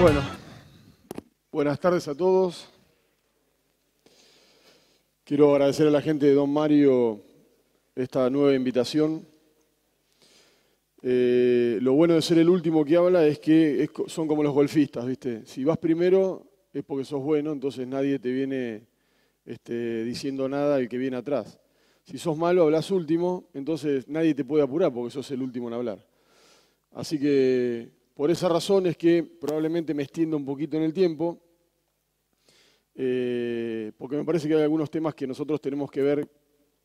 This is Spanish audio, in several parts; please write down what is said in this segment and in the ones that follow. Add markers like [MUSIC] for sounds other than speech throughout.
Bueno, buenas tardes a todos. Quiero agradecer a la gente de Don Mario esta nueva invitación. Eh, lo bueno de ser el último que habla es que son como los golfistas, ¿viste? Si vas primero es porque sos bueno, entonces nadie te viene este, diciendo nada el que viene atrás. Si sos malo, hablas último, entonces nadie te puede apurar porque sos el último en hablar. Así que por esa razón es que probablemente me extiendo un poquito en el tiempo, eh, porque me parece que hay algunos temas que nosotros tenemos que ver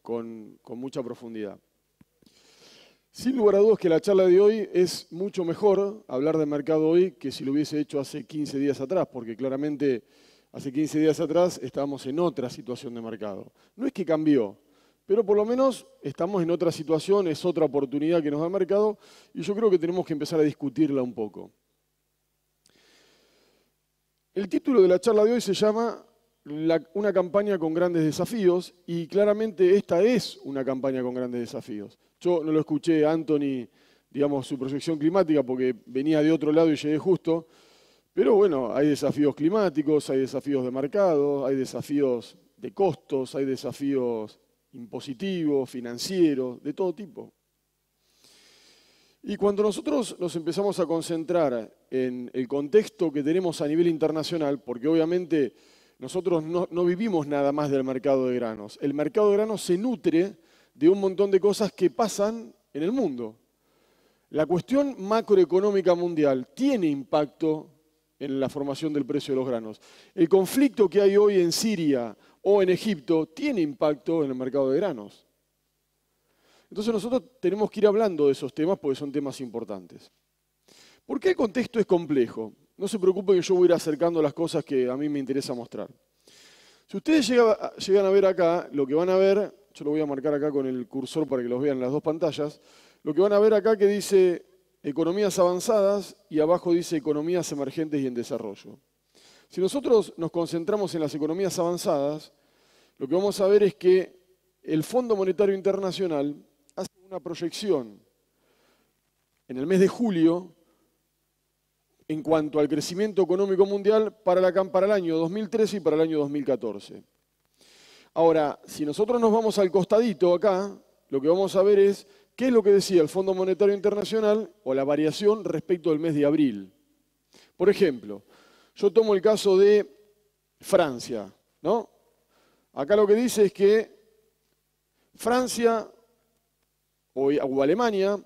con, con mucha profundidad. Sin lugar a dudas que la charla de hoy es mucho mejor hablar de mercado hoy que si lo hubiese hecho hace 15 días atrás, porque claramente hace 15 días atrás estábamos en otra situación de mercado. No es que cambió, pero por lo menos estamos en otra situación, es otra oportunidad que nos ha marcado y yo creo que tenemos que empezar a discutirla un poco. El título de la charla de hoy se llama Una campaña con grandes desafíos y claramente esta es una campaña con grandes desafíos. Yo no lo escuché Anthony, digamos, su proyección climática porque venía de otro lado y llegué justo, pero bueno, hay desafíos climáticos, hay desafíos de mercado, hay desafíos de costos, hay desafíos impositivo, financiero, de todo tipo. Y cuando nosotros nos empezamos a concentrar en el contexto que tenemos a nivel internacional, porque obviamente nosotros no, no, vivimos nada más del mercado de granos, el mercado de granos se nutre de un montón de cosas que pasan en el mundo. La cuestión macroeconómica mundial tiene impacto en la formación del precio de los granos. El conflicto que hay hoy en Siria o en Egipto tiene impacto en el mercado de granos. Entonces nosotros tenemos que ir hablando de esos temas porque son temas importantes. ¿Por qué el contexto es complejo? No se preocupen que yo voy a ir acercando las cosas que a mí me interesa mostrar. Si ustedes llegan a ver acá, lo que van a ver, yo lo voy a marcar acá con el cursor para que los vean en las dos pantallas, lo que van a ver acá que dice economías avanzadas y abajo dice economías emergentes y en desarrollo. Si nosotros nos concentramos en las economías avanzadas, lo que vamos a ver es que el Fondo Monetario Internacional hace una proyección en el mes de julio en cuanto al crecimiento económico mundial para, la, para el año 2013 y para el año 2014. Ahora, si nosotros nos vamos al costadito acá, lo que vamos a ver es qué es lo que decía el Fondo Monetario Internacional o la variación respecto del mes de abril. Por ejemplo, yo tomo el caso de Francia, ¿no? Acá lo que dice es que Francia o, Alemania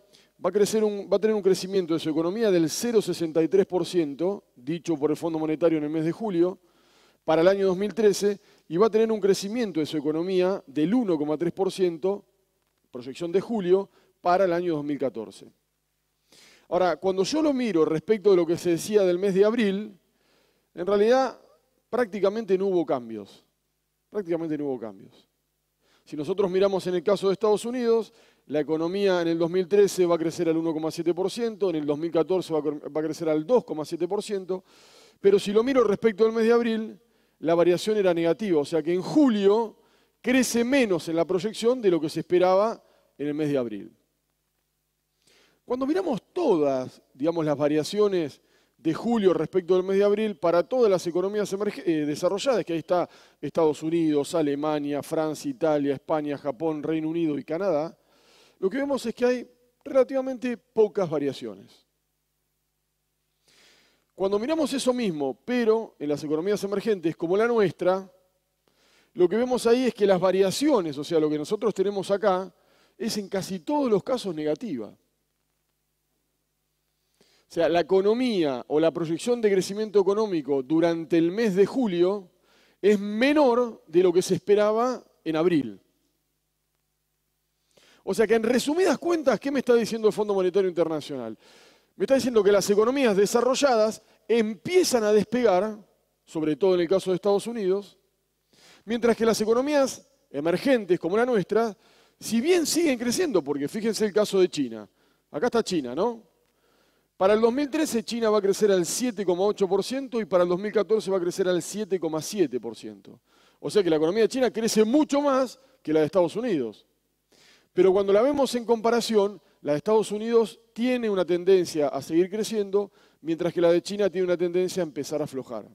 va a, va a tener un crecimiento de su economía del 0,63%, dicho por el Fondo Monetario en el mes de julio, para el año 2013, y va a tener un crecimiento de su economía del 1,3%, proyección de julio, para el año 2014. Ahora, cuando yo lo miro respecto de lo que se decía del mes de abril, en realidad, prácticamente no hubo cambios. Prácticamente no hubo cambios. Si nosotros miramos en el caso de Estados Unidos, la economía en el 2013 va a crecer al 1,7%, en el 2014 va a crecer al 2,7%, pero si lo miro respecto al mes de abril, la variación era negativa, o sea que en julio crece menos en la proyección de lo que se esperaba en el mes de abril. Cuando miramos todas, digamos, las variaciones de julio respecto del mes de abril para todas las economías eh, desarrolladas, que ahí está Estados Unidos, Alemania, Francia, Italia, España, Japón, Reino Unido y Canadá, lo que vemos es que hay relativamente pocas variaciones. Cuando miramos eso mismo, pero en las economías emergentes como la nuestra, lo que vemos ahí es que las variaciones, o sea, lo que nosotros tenemos acá, es en casi todos los casos negativa. O sea, la economía o la proyección de crecimiento económico durante el mes de julio es menor de lo que se esperaba en abril. O sea que en resumidas cuentas, ¿qué me está diciendo el Fondo Monetario Internacional? Me está diciendo que las economías desarrolladas empiezan a despegar, sobre todo en el caso de Estados Unidos, mientras que las economías emergentes como la nuestra, si bien siguen creciendo, porque fíjense el caso de China, acá está China, ¿no? Para el 2013 China va a crecer al 7,8% y para el 2014 va a crecer al 7,7%. O sea que la economía de China crece mucho más que la de Estados Unidos. Pero cuando la vemos en comparación, la de Estados Unidos tiene una tendencia a seguir creciendo, mientras que la de China tiene una tendencia a empezar a aflojar.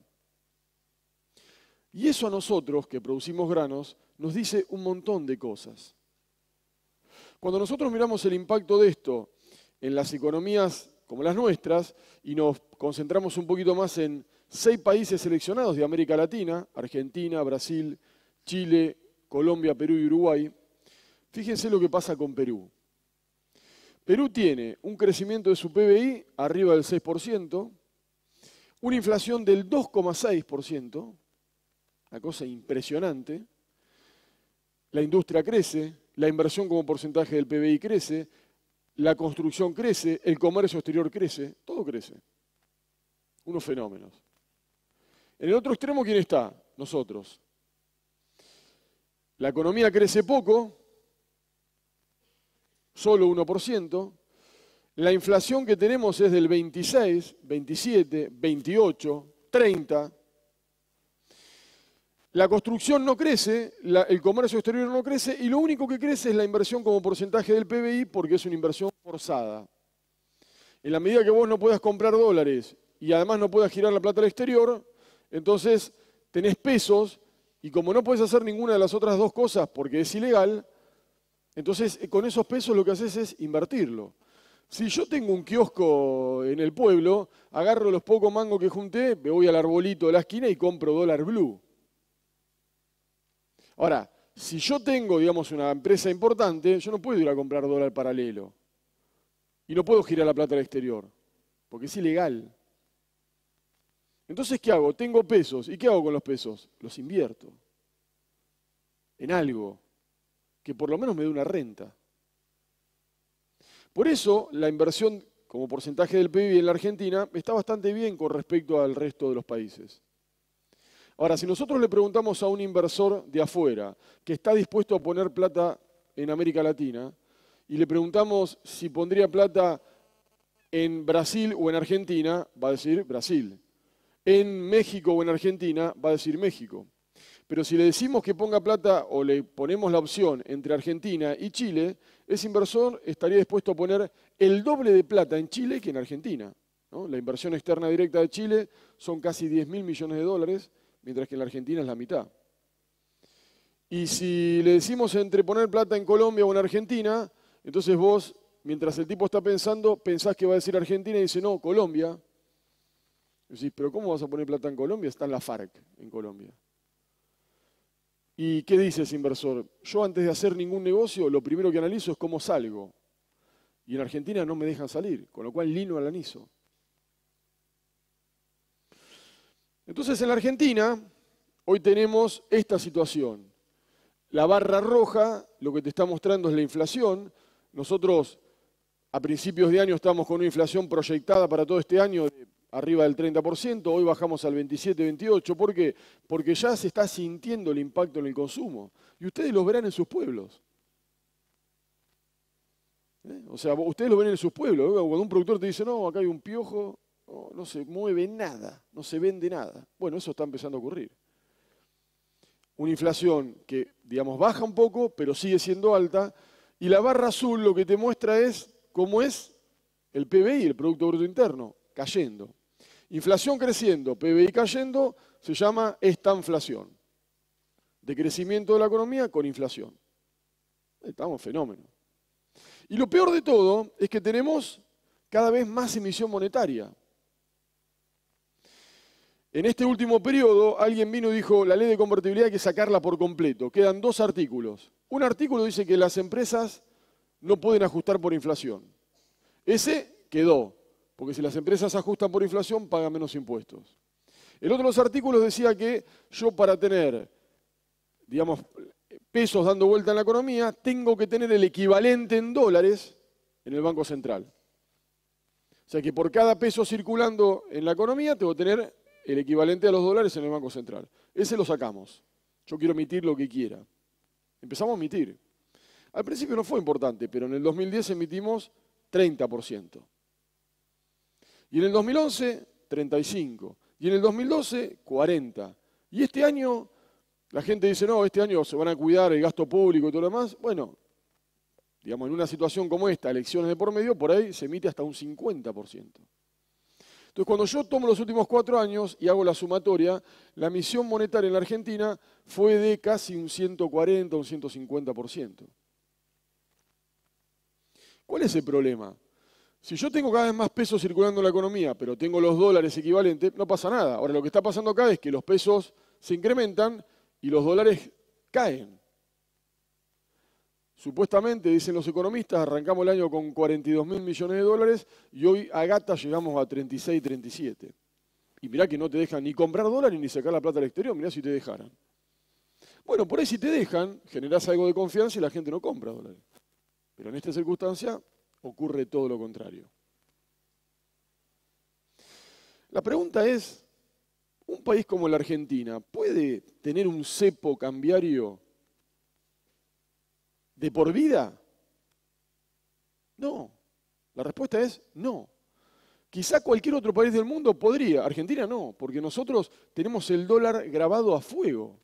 Y eso a nosotros, que producimos granos, nos dice un montón de cosas. Cuando nosotros miramos el impacto de esto en las economías como las nuestras y nos concentramos un poquito más en seis países seleccionados de América Latina, Argentina, Brasil, Chile, Colombia, Perú y Uruguay, fíjense lo que pasa con Perú. Perú tiene un crecimiento de su PBI arriba del 6%, una inflación del 2,6%, una cosa impresionante, la industria crece, la inversión como porcentaje del PBI crece, la construcción crece, el comercio exterior crece, todo crece. Unos fenómenos. En el otro extremo, ¿quién está? Nosotros. La economía crece poco, solo 1%. La inflación que tenemos es del 26, 27, 28, 30. La construcción no crece, el comercio exterior no crece y lo único que crece es la inversión como porcentaje del PBI porque es una inversión forzada. En la medida que vos no puedas comprar dólares y además no puedas girar la plata al exterior, entonces tenés pesos y como no puedes hacer ninguna de las otras dos cosas porque es ilegal, entonces eh, con esos pesos lo que haces es invertirlo. Si yo tengo un kiosco en el pueblo, agarro los pocos mangos que junté, me voy al arbolito de la esquina y compro dólar blue. Ahora, si yo tengo, digamos, una empresa importante, yo no puedo ir a comprar dólar paralelo. Y no puedo girar la plata al exterior, porque es ilegal. Entonces, ¿qué hago? Tengo pesos. ¿Y qué hago con los pesos? Los invierto en algo que por lo menos me dé una renta. Por eso, la inversión como porcentaje del PIB en la Argentina está bastante bien con respecto al resto de los países. Ahora, si nosotros le preguntamos a un inversor de afuera que está dispuesto a poner plata en América Latina y le preguntamos si pondría plata en Brasil o en Argentina, va a decir Brasil. En México o en Argentina, va a decir México. Pero si le decimos que ponga plata o le ponemos la opción entre Argentina y Chile, ese inversor estaría dispuesto a poner el doble de plata en Chile que en Argentina. La inversión externa directa de Chile son casi 10 mil millones de dólares mientras que en la Argentina es la mitad. Y si le decimos entre poner plata en Colombia o en Argentina, entonces vos, mientras el tipo está pensando, pensás que va a decir Argentina y dice, no, Colombia. decís, pero ¿cómo vas a poner plata en Colombia? Está en la FARC en Colombia. ¿Y qué dice ese inversor? Yo antes de hacer ningún negocio, lo primero que analizo es cómo salgo. Y en Argentina no me dejan salir, con lo cual lino al aniso. Entonces en la Argentina hoy tenemos esta situación. La barra roja lo que te está mostrando es la inflación. Nosotros a principios de año estamos con una inflación proyectada para todo este año de arriba del 30%, hoy bajamos al 27-28. ¿Por qué? Porque ya se está sintiendo el impacto en el consumo. Y ustedes lo verán en sus pueblos. ¿Eh? O sea, ustedes lo ven en sus pueblos. Cuando un productor te dice, no, acá hay un piojo, no, se mueve nada, no se vende nada. Bueno, eso está empezando a ocurrir. Una inflación que, digamos, baja un poco, pero sigue siendo alta. Y la barra azul lo que te muestra es cómo es el PBI, el Producto Bruto Interno, cayendo. Inflación creciendo, PBI cayendo, se llama estanflación. Decrecimiento de la economía con inflación. Estamos fenómeno. Y lo peor de todo es que tenemos cada vez más emisión monetaria. En este último periodo, alguien vino y dijo, la ley de convertibilidad hay que sacarla por completo. Quedan dos artículos. Un artículo dice que las empresas no pueden ajustar por inflación. Ese quedó, porque si las empresas ajustan por inflación, pagan menos impuestos. El otro de los artículos decía que yo para tener, digamos, pesos dando vuelta en la economía, tengo que tener el equivalente en dólares en el Banco Central. O sea que por cada peso circulando en la economía, tengo que tener el equivalente a los dólares en el Banco Central. Ese lo sacamos. Yo quiero emitir lo que quiera. Empezamos a emitir. Al principio no fue importante, pero en el 2010 emitimos 30%. Y en el 2011, 35%. Y en el 2012, 40%. Y este año, la gente dice, no, este año se van a cuidar el gasto público y todo lo demás. Bueno, digamos, en una situación como esta, elecciones de por medio, por ahí se emite hasta un 50%. Entonces, cuando yo tomo los últimos cuatro años y hago la sumatoria, la misión monetaria en la Argentina fue de casi un 140, un 150%. ¿Cuál es el problema? Si yo tengo cada vez más pesos circulando en la economía, pero tengo los dólares equivalentes, no pasa nada. Ahora, lo que está pasando acá es que los pesos se incrementan y los dólares caen. Supuestamente, dicen los economistas, arrancamos el año con 42 mil millones de dólares y hoy a gata llegamos a 36, 37. Y mirá que no te dejan ni comprar dólares ni sacar la plata al exterior, mirá si te dejaran. Bueno, por ahí si te dejan, generás algo de confianza y la gente no compra dólares. Pero en esta circunstancia ocurre todo lo contrario. La pregunta es, ¿un país como la Argentina puede tener un cepo cambiario de por vida? No. La respuesta es no. Quizá cualquier otro país del mundo podría, Argentina no, porque nosotros tenemos el dólar grabado a fuego.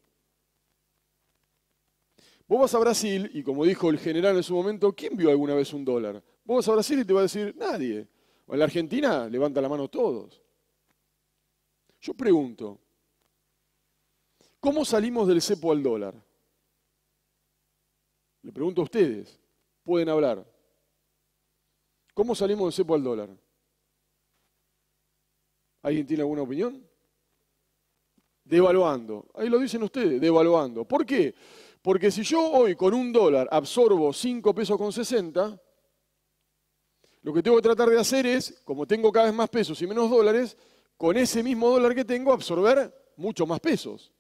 Vos vas a Brasil y como dijo el general en su momento, ¿quién vio alguna vez un dólar? Vos vas a Brasil y te va a decir nadie. O en la Argentina levanta la mano todos. Yo pregunto, ¿cómo salimos del cepo al dólar? Le pregunto a ustedes, pueden hablar. ¿Cómo salimos del cepo al dólar? ¿Alguien tiene alguna opinión? Devaluando. Ahí lo dicen ustedes, devaluando. ¿Por qué? Porque si yo hoy con un dólar absorbo 5 pesos con 60, lo que tengo que tratar de hacer es, como tengo cada vez más pesos y menos dólares, con ese mismo dólar que tengo absorber mucho más pesos.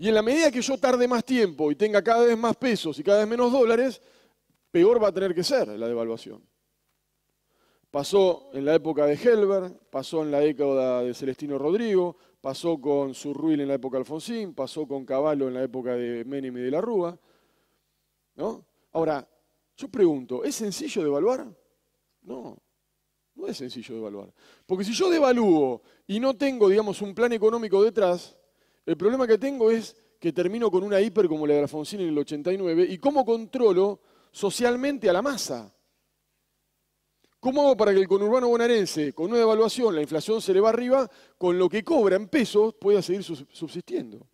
Y en la medida que yo tarde más tiempo y tenga cada vez más pesos y cada vez menos dólares, peor va a tener que ser la devaluación. Pasó en la época de Helber, pasó en la década de Celestino Rodrigo, pasó con Surruil en la época de Alfonsín, pasó con Caballo en la época de Menem y de la Rúa. ¿no? Ahora, yo pregunto, ¿es sencillo devaluar? No, no es sencillo devaluar. Porque si yo devalúo y no tengo, digamos, un plan económico detrás, el problema que tengo es que termino con una hiper como la de en el 89 y cómo controlo socialmente a la masa. ¿Cómo hago para que el conurbano bonaerense, con una devaluación, la inflación se le va arriba, con lo que cobra en pesos pueda seguir subsistiendo?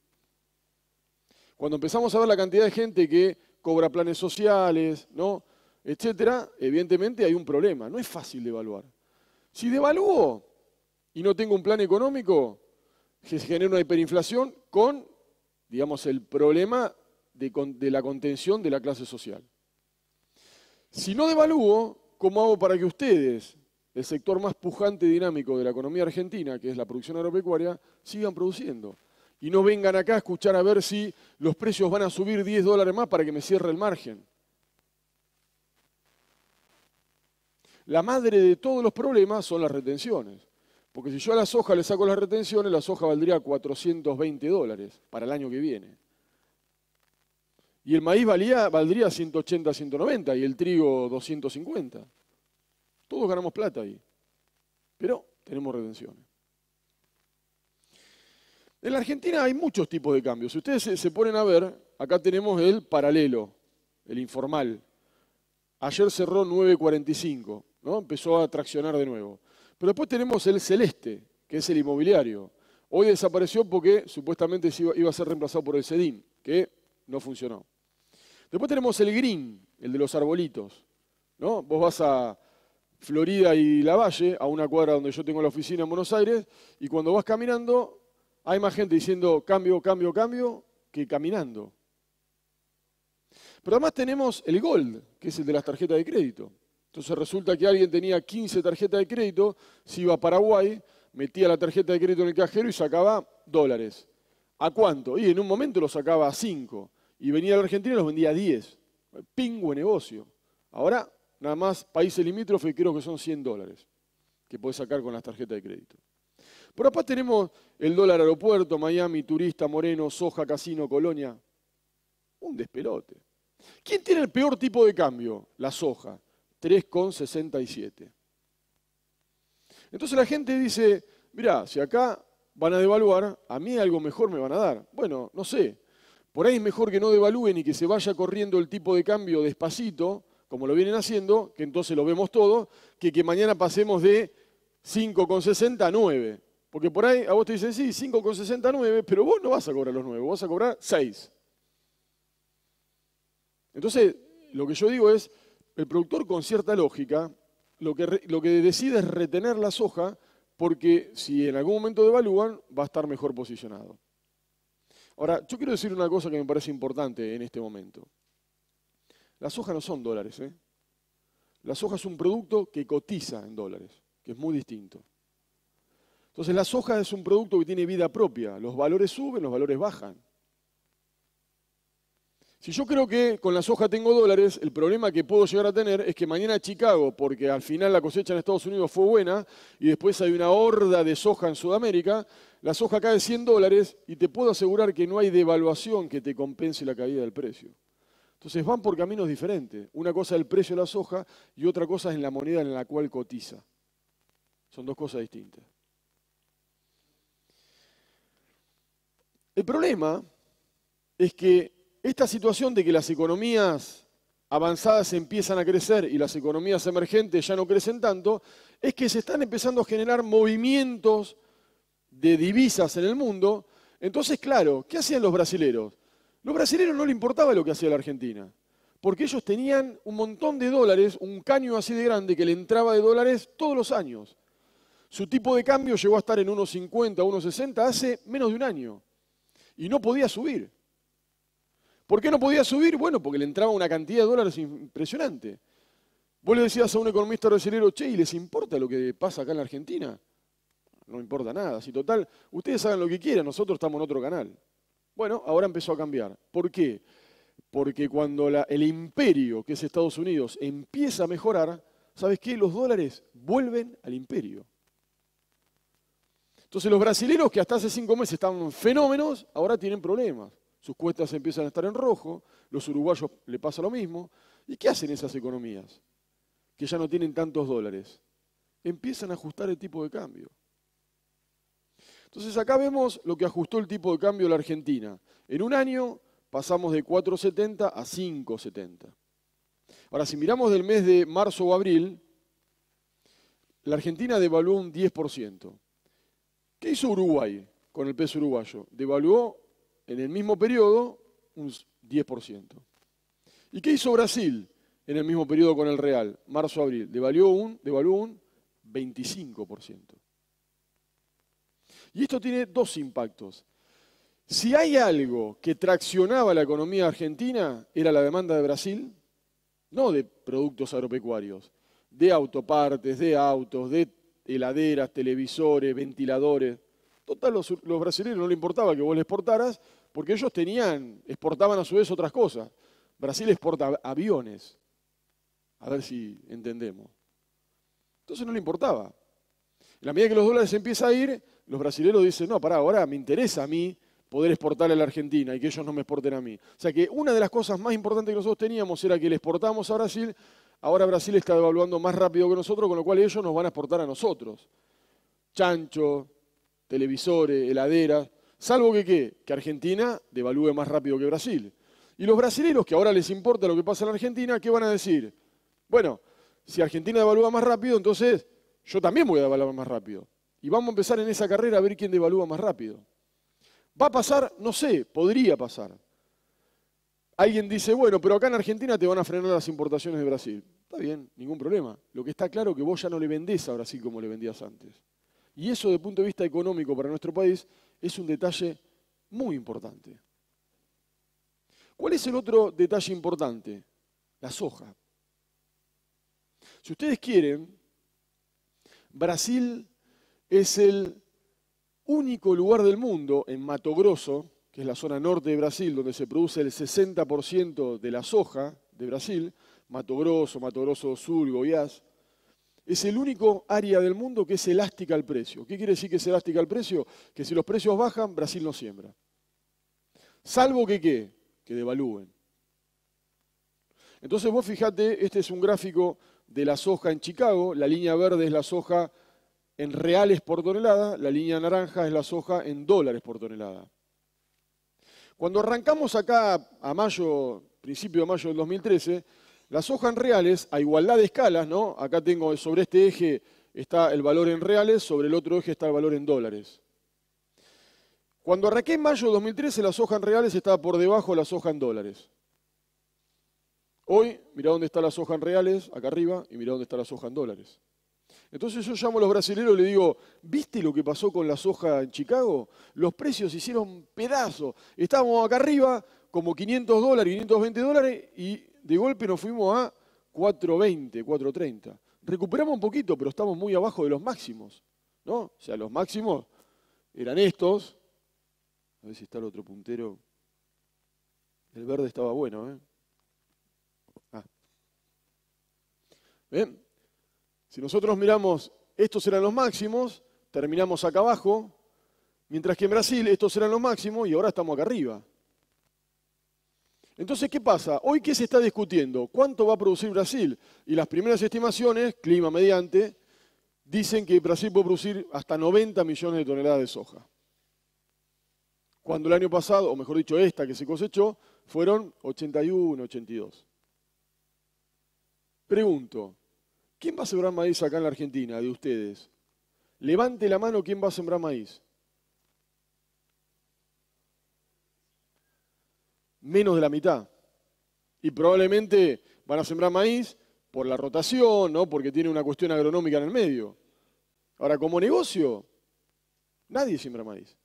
Cuando empezamos a ver la cantidad de gente que cobra planes sociales, ¿no? etcétera, evidentemente hay un problema. No es fácil evaluar. Si devalúo y no tengo un plan económico, que se genera una hiperinflación con, digamos, el problema de, de la contención de la clase social. Si no devalúo, ¿cómo hago para que ustedes, el sector más pujante y dinámico de la economía argentina, que es la producción agropecuaria, sigan produciendo? Y no vengan acá a escuchar a ver si los precios van a subir 10 dólares más para que me cierre el margen. La madre de todos los problemas son las retenciones. Porque si yo a la soja le saco las retenciones, la soja valdría 420 dólares para el año que viene. Y el maíz valía, valdría 180, 190 y el trigo 250. Todos ganamos plata ahí. Pero tenemos retenciones. En la Argentina hay muchos tipos de cambios. Si ustedes se ponen a ver, acá tenemos el paralelo, el informal. Ayer cerró 9.45, ¿no? empezó a traccionar de nuevo. Pero después tenemos el celeste, que es el inmobiliario. Hoy desapareció porque supuestamente iba a ser reemplazado por el CEDIN, que no funcionó. Después tenemos el green, el de los arbolitos. ¿no? Vos vas a Florida y La Valle, a una cuadra donde yo tengo la oficina en Buenos Aires, y cuando vas caminando hay más gente diciendo cambio, cambio, cambio, que caminando. Pero además tenemos el gold, que es el de las tarjetas de crédito. Entonces resulta que alguien tenía 15 tarjetas de crédito, se iba a Paraguay, metía la tarjeta de crédito en el cajero y sacaba dólares. ¿A cuánto? Y en un momento lo sacaba a 5. Y venía a la Argentina y los vendía a 10. Pingüe negocio. Ahora, nada más, países limítrofes creo que son 100 dólares que podés sacar con las tarjetas de crédito. Por aparte tenemos el dólar aeropuerto, Miami, turista, moreno, soja, casino, colonia. Un despelote. ¿Quién tiene el peor tipo de cambio? La soja. 3,67. Entonces la gente dice, mirá, si acá van a devaluar, a mí algo mejor me van a dar. Bueno, no sé, por ahí es mejor que no devalúen y que se vaya corriendo el tipo de cambio despacito, como lo vienen haciendo, que entonces lo vemos todo, que que mañana pasemos de 5,60 a 9. Porque por ahí a vos te dicen, sí, 5,69, pero vos no vas a cobrar los 9, vos vas a cobrar 6. Entonces, lo que yo digo es, el productor con cierta lógica lo que, decide es retener la soja porque si en algún momento devalúan va a estar mejor posicionado. Ahora, yo quiero decir una cosa que me parece importante en este momento. Las hojas no son dólares. ¿eh? La soja es un producto que cotiza en dólares, que es muy distinto. Entonces la soja es un producto que tiene vida propia. Los valores suben, los valores bajan. Si yo creo que con la soja tengo dólares, el problema que puedo llegar a tener es que mañana Chicago, porque al final la cosecha en Estados Unidos fue buena y después hay una horda de soja en Sudamérica, la soja cae 100 dólares y te puedo asegurar que no hay devaluación que te compense la caída del precio. Entonces van por caminos diferentes. Una cosa es el precio de la soja y otra cosa es la moneda en la cual cotiza. Son dos cosas distintas. El problema es que esta situación de que las economías avanzadas empiezan a crecer y las economías emergentes ya no crecen tanto, es que se están empezando a generar movimientos de divisas en el mundo. Entonces, claro, ¿qué hacían los brasileros? Los brasileros no le importaba lo que hacía la Argentina, porque ellos tenían un montón de dólares, un caño así de grande que le entraba de dólares todos los años. Su tipo de cambio llegó a estar en unos unos 1,60 hace menos de un año y no podía subir. ¿Por qué no podía subir? Bueno, porque le entraba una cantidad de dólares impresionante. Vos le decías a un economista brasileño, che, ¿y les importa lo que pasa acá en la Argentina? No importa nada. Si total, ustedes hagan lo que quieran, nosotros estamos en otro canal. Bueno, ahora empezó a cambiar. ¿Por qué? Porque cuando el imperio, que es Estados Unidos, empieza a mejorar, ¿sabes qué? Los dólares vuelven al imperio. Entonces los brasileños que hasta hace cinco meses estaban fenómenos, ahora tienen problemas sus cuentas empiezan a estar en rojo, los uruguayos le pasa lo mismo. ¿Y qué hacen esas economías? Que ya no tienen tantos dólares. Empiezan a ajustar el tipo de cambio. Entonces acá vemos lo que ajustó el tipo de cambio la Argentina. En un año pasamos de 4,70 a 5,70. Ahora, si miramos del mes de marzo o abril, la Argentina devaluó un 10%. ¿Qué hizo Uruguay con el peso uruguayo? Devaluó en el mismo periodo un 10%. ¿Y qué hizo Brasil en el mismo periodo con el real? Marzo-abril. Devaluó un, un 25%. Y esto tiene dos impactos. Si hay algo que traccionaba la economía argentina, era la demanda de Brasil, no de productos agropecuarios, de autopartes, de autos, de heladeras, televisores, ventiladores. Total, los, los brasileños no le importaba que vos le exportaras, porque ellos tenían, exportaban a su vez otras cosas. Brasil exporta aviones, a ver si entendemos. Entonces no le importaba. la medida que los dólares empiezan a ir, los brasileños dicen, no, pará, ahora me interesa a mí poder exportar a la Argentina y que ellos no me exporten a mí. O sea que una de las cosas más importantes que nosotros teníamos era que le exportamos a Brasil, ahora Brasil está devaluando más rápido que nosotros, con lo cual ellos nos van a exportar a nosotros. Chancho, televisores, heladeras, salvo que ¿qué? que Argentina devalúe más rápido que Brasil. Y los brasileños, que ahora les importa lo que pasa en Argentina, ¿qué van a decir? Bueno, si Argentina devalúa más rápido, entonces yo también voy a devaluar más rápido. Y vamos a empezar en esa carrera a ver quién devalúa más rápido. ¿Va a pasar? No sé, podría pasar. Alguien dice, bueno, pero acá en Argentina te van a frenar las importaciones de Brasil. Está bien, ningún problema. Lo que está claro es que vos ya no le vendés a Brasil como le vendías antes. Y eso, desde el punto de vista económico para nuestro país, es un detalle muy importante. ¿Cuál es el otro detalle importante? La soja. Si ustedes quieren, Brasil es el único lugar del mundo, en Mato Grosso, que es la zona norte de Brasil, donde se produce el 60% de la soja de Brasil, Mato Grosso, Mato Grosso Sur, Goiás, es el único área del mundo que es elástica al precio. ¿Qué quiere decir que es elástica al precio? Que si los precios bajan, Brasil no siembra. Salvo que qué? Que devalúen. Entonces vos fijate, este es un gráfico de la soja en Chicago, la línea verde es la soja en reales por tonelada, la línea naranja es la soja en dólares por tonelada. Cuando arrancamos acá a mayo, principio de mayo del 2013, las hojas en reales, a igualdad de escalas, ¿no? Acá tengo sobre este eje está el valor en reales, sobre el otro eje está el valor en dólares. Cuando arranqué en mayo de 2013, las hojas en reales estaba por debajo de la soja en dólares. Hoy, mira dónde está las hojas en reales, acá arriba, y mira dónde está las hojas en dólares. Entonces yo llamo a los brasileños y le digo, ¿viste lo que pasó con la soja en Chicago? Los precios hicieron pedazo. Estábamos acá arriba, como 500 dólares, 520 dólares, y de golpe nos fuimos a 4.20, 4.30. Recuperamos un poquito, pero estamos muy abajo de los máximos. ¿no? O sea, los máximos eran estos. A ver si está el otro puntero. El verde estaba bueno, ¿eh? Ah. ¿Ven? Si nosotros miramos, estos eran los máximos, terminamos acá abajo, mientras que en Brasil estos eran los máximos y ahora estamos acá arriba. Entonces, ¿qué pasa? Hoy, ¿qué se está discutiendo? ¿Cuánto va a producir Brasil? Y las primeras estimaciones, clima mediante, dicen que Brasil puede producir hasta 90 millones de toneladas de soja. Cuando el año pasado, o mejor dicho, esta que se cosechó, fueron 81, 82. Pregunto, ¿quién va a sembrar maíz acá en la Argentina, de ustedes? Levante la mano quién va a sembrar maíz. menos de la mitad. Y probablemente van a sembrar maíz por la rotación, ¿no? porque tiene una cuestión agronómica en el medio. Ahora, como negocio, nadie siembra maíz.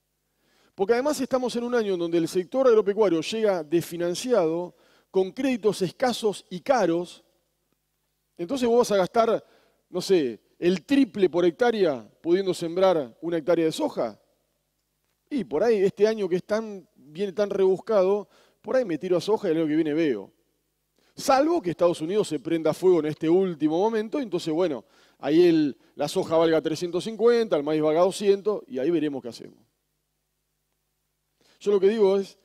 Porque además estamos en un año donde el sector agropecuario llega desfinanciado, con créditos escasos y caros. Entonces vos vas a gastar, no sé, el triple por hectárea pudiendo sembrar una hectárea de soja. Y por ahí, este año que es tan, viene tan rebuscado, por ahí me tiro a soja y el año que viene veo. Salvo que Estados Unidos se prenda fuego en este último momento, entonces bueno, ahí la soja valga 350, el maíz valga 200 y ahí veremos qué hacemos. Yo lo que digo es,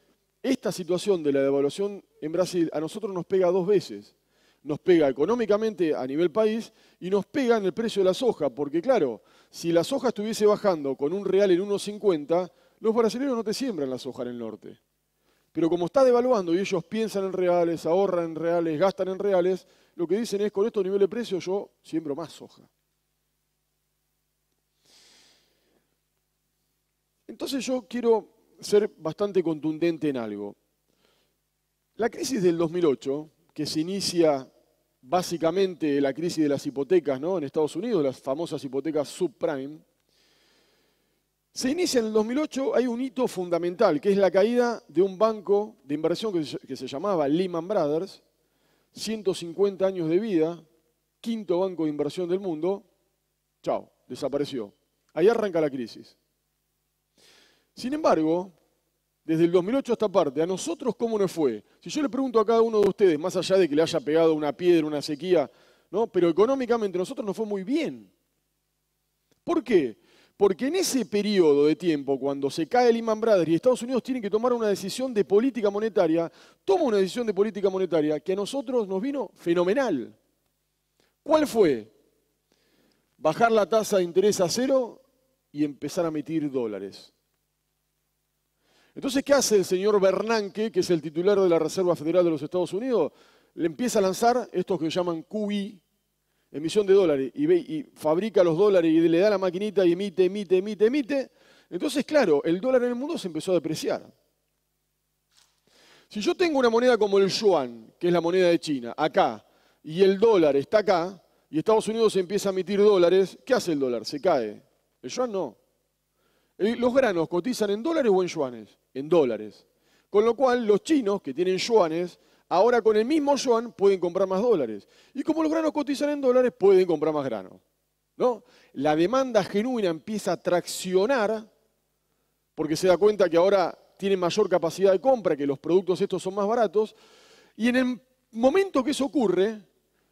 esta situación de la devaluación en Brasil a nosotros nos pega dos veces. Nos pega económicamente a nivel país y nos pega en el precio de la soja, porque claro, si la soja estuviese bajando con un real en 1,50, los brasileños no te siembran la soja en el norte. Pero como está devaluando y ellos piensan en reales, ahorran en reales, gastan en reales, lo que dicen es, con estos niveles de precio yo siembro más soja. Entonces yo quiero ser bastante contundente en algo. La crisis del 2008, que se inicia básicamente la crisis de las hipotecas ¿no? en Estados Unidos, las famosas hipotecas subprime, se inicia en el 2008, hay un hito fundamental, que es la caída de un banco de inversión que se, llamaba Lehman Brothers, 150 años de vida, quinto banco de inversión del mundo, chao, desapareció. Ahí arranca la crisis. Sin embargo, desde el 2008 hasta parte, ¿a nosotros cómo nos fue? Si yo le pregunto a cada uno de ustedes, más allá de que le haya pegado una piedra, una sequía, ¿no? pero económicamente nosotros nos fue muy bien. ¿Por qué? Porque en ese periodo de tiempo, cuando se cae el Lehman Brothers y Estados Unidos tiene que tomar una decisión de política monetaria, toma una decisión de política monetaria que a nosotros nos vino fenomenal. ¿Cuál fue? Bajar la tasa de interés a cero y empezar a emitir dólares. Entonces, ¿qué hace el señor Bernanke, que es el titular de la Reserva Federal de los Estados Unidos? Le empieza a lanzar estos que llaman QI, emisión de dólares, y, y fabrica los dólares y le da la maquinita y emite, emite, emite, emite, entonces, claro, el dólar en el mundo se empezó a depreciar. Si yo tengo una moneda como el yuan, que es la moneda de China, acá, y el dólar está acá, y Estados Unidos empieza a emitir dólares, ¿qué hace el dólar? Se cae. El yuan no. Los granos cotizan en dólares o en yuanes? En dólares. Con lo cual, los chinos que tienen yuanes Ahora con el mismo yuan pueden comprar más dólares. Y como los granos cotizan en dólares, pueden comprar más grano, ¿no? La demanda genuina empieza a traccionar porque se da cuenta que ahora tiene mayor capacidad de compra, que los productos estos son más baratos. Y en el momento que eso ocurre,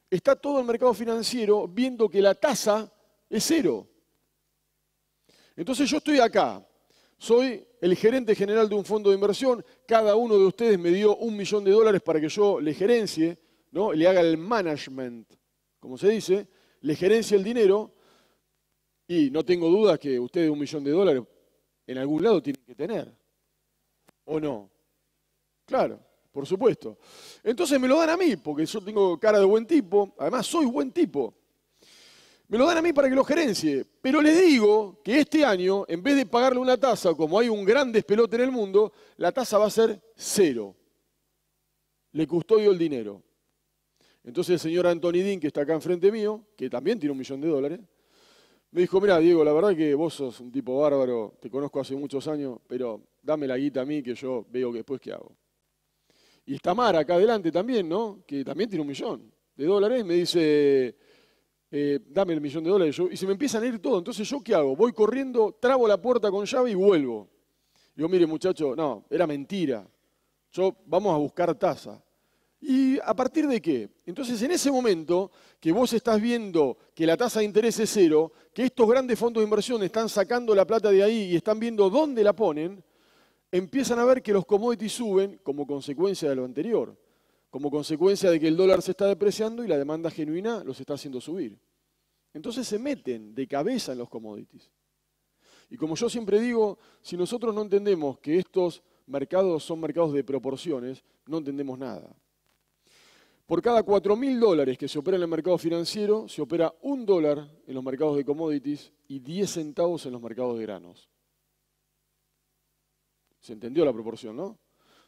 está todo el mercado financiero viendo que la tasa es cero. Entonces yo estoy acá, soy el gerente general de un fondo de inversión, cada uno de ustedes me dio un millón de dólares para que yo le gerencie, ¿no? le haga el management, como se dice, le gerencie el dinero y no tengo duda que ustedes un millón de dólares en algún lado tienen que tener, ¿o no? Claro, por supuesto. Entonces me lo dan a mí, porque yo tengo cara de buen tipo, además soy buen tipo me lo dan a mí para que lo gerencie. Pero le digo que este año, en vez de pagarle una tasa, como hay un gran despelote en el mundo, la tasa va a ser cero. Le custodio el dinero. Entonces el señor Anthony Dean, que está acá enfrente mío, que también tiene un millón de dólares, me dijo, mira, Diego, la verdad que vos sos un tipo bárbaro, te conozco hace muchos años, pero dame la guita a mí que yo veo después qué hago. Y está Mara acá adelante también, ¿no? Que también tiene un millón de dólares. Me dice, eh, dame el millón de dólares, y se me empiezan a ir todo. Entonces, ¿yo qué hago? Voy corriendo, trabo la puerta con llave y vuelvo. Yo, mire, muchacho, no, era mentira. Yo, vamos a buscar tasa. ¿Y a partir de qué? Entonces, en ese momento que vos estás viendo que la tasa de interés es cero, que estos grandes fondos de inversión están sacando la plata de ahí y están viendo dónde la ponen, empiezan a ver que los commodities suben como consecuencia de lo anterior como consecuencia de que el dólar se está depreciando y la demanda genuina los está haciendo subir. Entonces se meten de cabeza en los commodities. Y como yo siempre digo, si nosotros no entendemos que estos mercados son mercados de proporciones, no entendemos nada. Por cada 4.000 dólares que se opera en el mercado financiero, se opera un dólar en los mercados de commodities y 10 centavos en los mercados de granos. ¿Se entendió la proporción, no?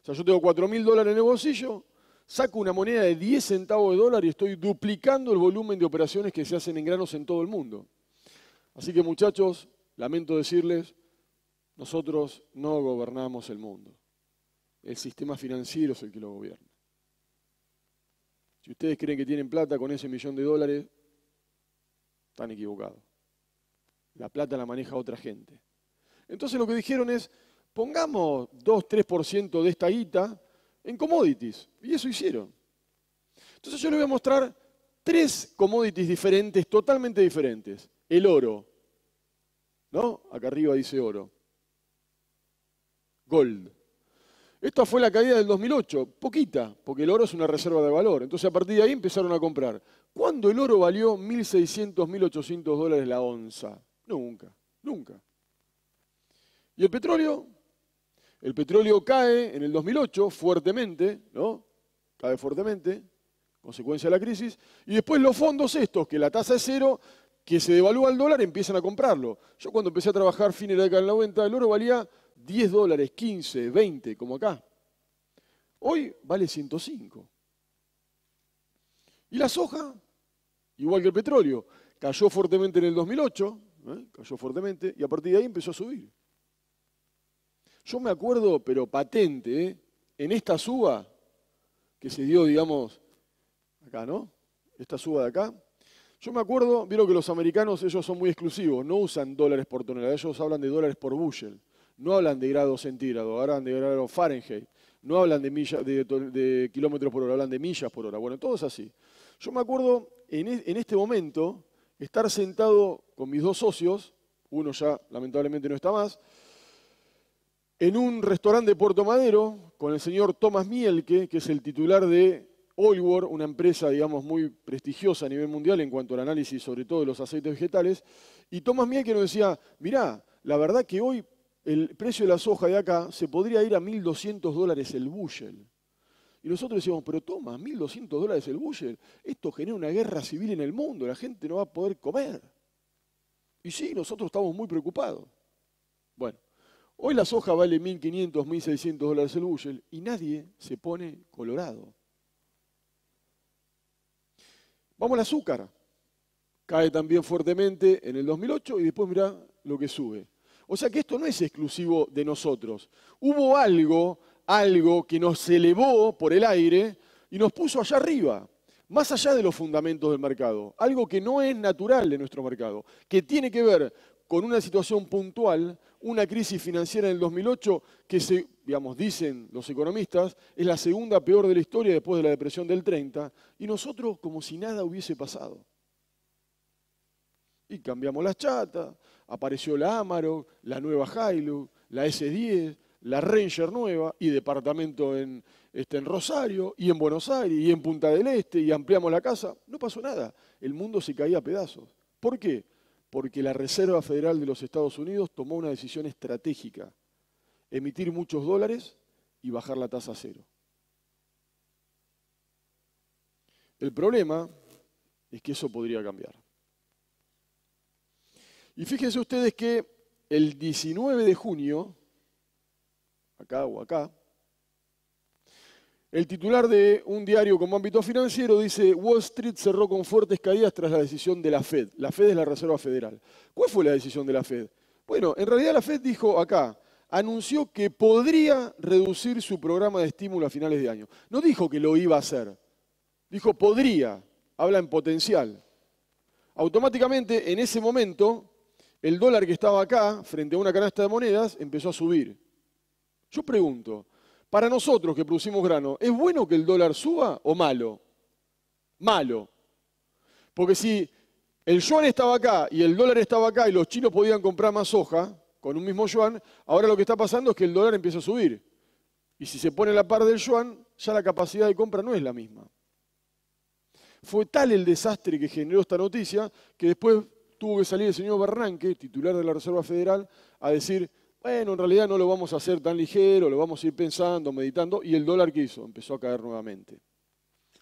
O sea, yo tengo 4.000 dólares en el bolsillo, saco una moneda de 10 centavos de dólar y estoy duplicando el volumen de operaciones que se hacen en granos en todo el mundo. Así que muchachos, lamento decirles, nosotros no gobernamos el mundo. El sistema financiero es el que lo gobierna. Si ustedes creen que tienen plata con ese millón de dólares, están equivocados. La plata la maneja otra gente. Entonces lo que dijeron es, pongamos 2-3% de esta guita en commodities. Y eso hicieron. Entonces yo les voy a mostrar tres commodities diferentes, totalmente diferentes. El oro. ¿No? Acá arriba dice oro. Gold. Esta fue la caída del 2008, poquita, porque el oro es una reserva de valor. Entonces a partir de ahí empezaron a comprar. ¿Cuándo el oro valió 1.600, 1.800 dólares la onza? Nunca, nunca. ¿Y el petróleo? El petróleo cae en el 2008 fuertemente, ¿no? Cae fuertemente, consecuencia de la crisis. Y después los fondos estos, que la tasa es cero, que se devalúa el dólar, empiezan a comprarlo. Yo cuando empecé a trabajar fin de la década del 90, el oro valía 10 dólares, 15, 20, como acá. Hoy vale 105. Y la soja, igual que el petróleo, cayó fuertemente en el 2008, ¿eh? cayó fuertemente, y a partir de ahí empezó a subir. Yo me acuerdo, pero patente, ¿eh? en esta suba que se dio, digamos, acá, ¿no? Esta suba de acá. Yo me acuerdo, vieron que los americanos, ellos son muy exclusivos, no usan dólares por tonelada, ellos hablan de dólares por bushel, no hablan de grados centígrados, hablan de grados Fahrenheit, no hablan de, millas, de, kilómetros por hora, hablan de millas por hora. Bueno, todo es así. Yo me acuerdo en e, este momento estar sentado con mis dos socios, uno ya lamentablemente no está más, en un restaurante de Puerto Madero con el señor Tomás Mielke, que es el titular de Oilworth, una empresa, digamos, muy prestigiosa a nivel mundial en cuanto al análisis, sobre todo de los aceites vegetales. Y Tomás Mielke nos decía, mirá, la verdad que hoy el precio de la soja de acá se podría ir a 1.200 dólares el bushel. Y nosotros decíamos, pero Tomás, 1.200 dólares el bushel, esto genera una guerra civil en el mundo, la gente no va a poder comer. Y sí, nosotros estamos muy preocupados. Hoy la soja vale 1.500, 1.600 dólares el bushel y nadie se pone colorado. Vamos al azúcar. Cae también fuertemente en el 2008 y después mirá lo que sube. O sea que esto no es exclusivo de nosotros. Hubo algo, algo que nos elevó por el aire y nos puso allá arriba, más allá de los fundamentos del mercado. Algo que no es natural de nuestro mercado, que tiene que ver con una situación puntual una crisis financiera en el 2008 que, se, digamos, dicen los economistas, es la segunda peor de la historia después de la depresión del 30, y nosotros como si nada hubiese pasado. Y cambiamos las chatas, apareció la Amarok, la nueva Hilux, la S10, la Ranger nueva y departamento en, este, en Rosario y en Buenos Aires y en Punta del Este y ampliamos la casa. No pasó nada, el mundo se caía a pedazos. ¿Por qué? porque la Reserva Federal de los Estados Unidos tomó una decisión estratégica, emitir muchos dólares y bajar la tasa a cero. El problema es que eso podría cambiar. Y fíjense ustedes que el 19 de junio, acá o acá, el titular de un diario como ámbito financiero dice, Wall Street cerró con fuertes caídas tras la decisión de la Fed. La Fed es la Reserva Federal. ¿Cuál fue la decisión de la Fed? Bueno, en realidad la Fed dijo acá, anunció que podría reducir su programa de estímulo a finales de año. No dijo que lo iba a hacer, dijo podría, habla en potencial. Automáticamente, en ese momento, el dólar que estaba acá, frente a una canasta de monedas, empezó a subir. Yo pregunto, para nosotros que producimos grano, ¿es bueno que el dólar suba o malo? Malo. Porque si el yuan estaba acá y el dólar estaba acá y los chinos podían comprar más soja con un mismo yuan, ahora lo que está pasando es que el dólar empieza a subir. Y si se pone a la par del yuan, ya la capacidad de compra no es la misma. Fue tal el desastre que generó esta noticia que después tuvo que salir el señor Bernanke, titular de la Reserva Federal, a decir, bueno, en realidad no lo vamos a hacer tan ligero, lo vamos a ir pensando, meditando, y el dólar que hizo empezó a caer nuevamente.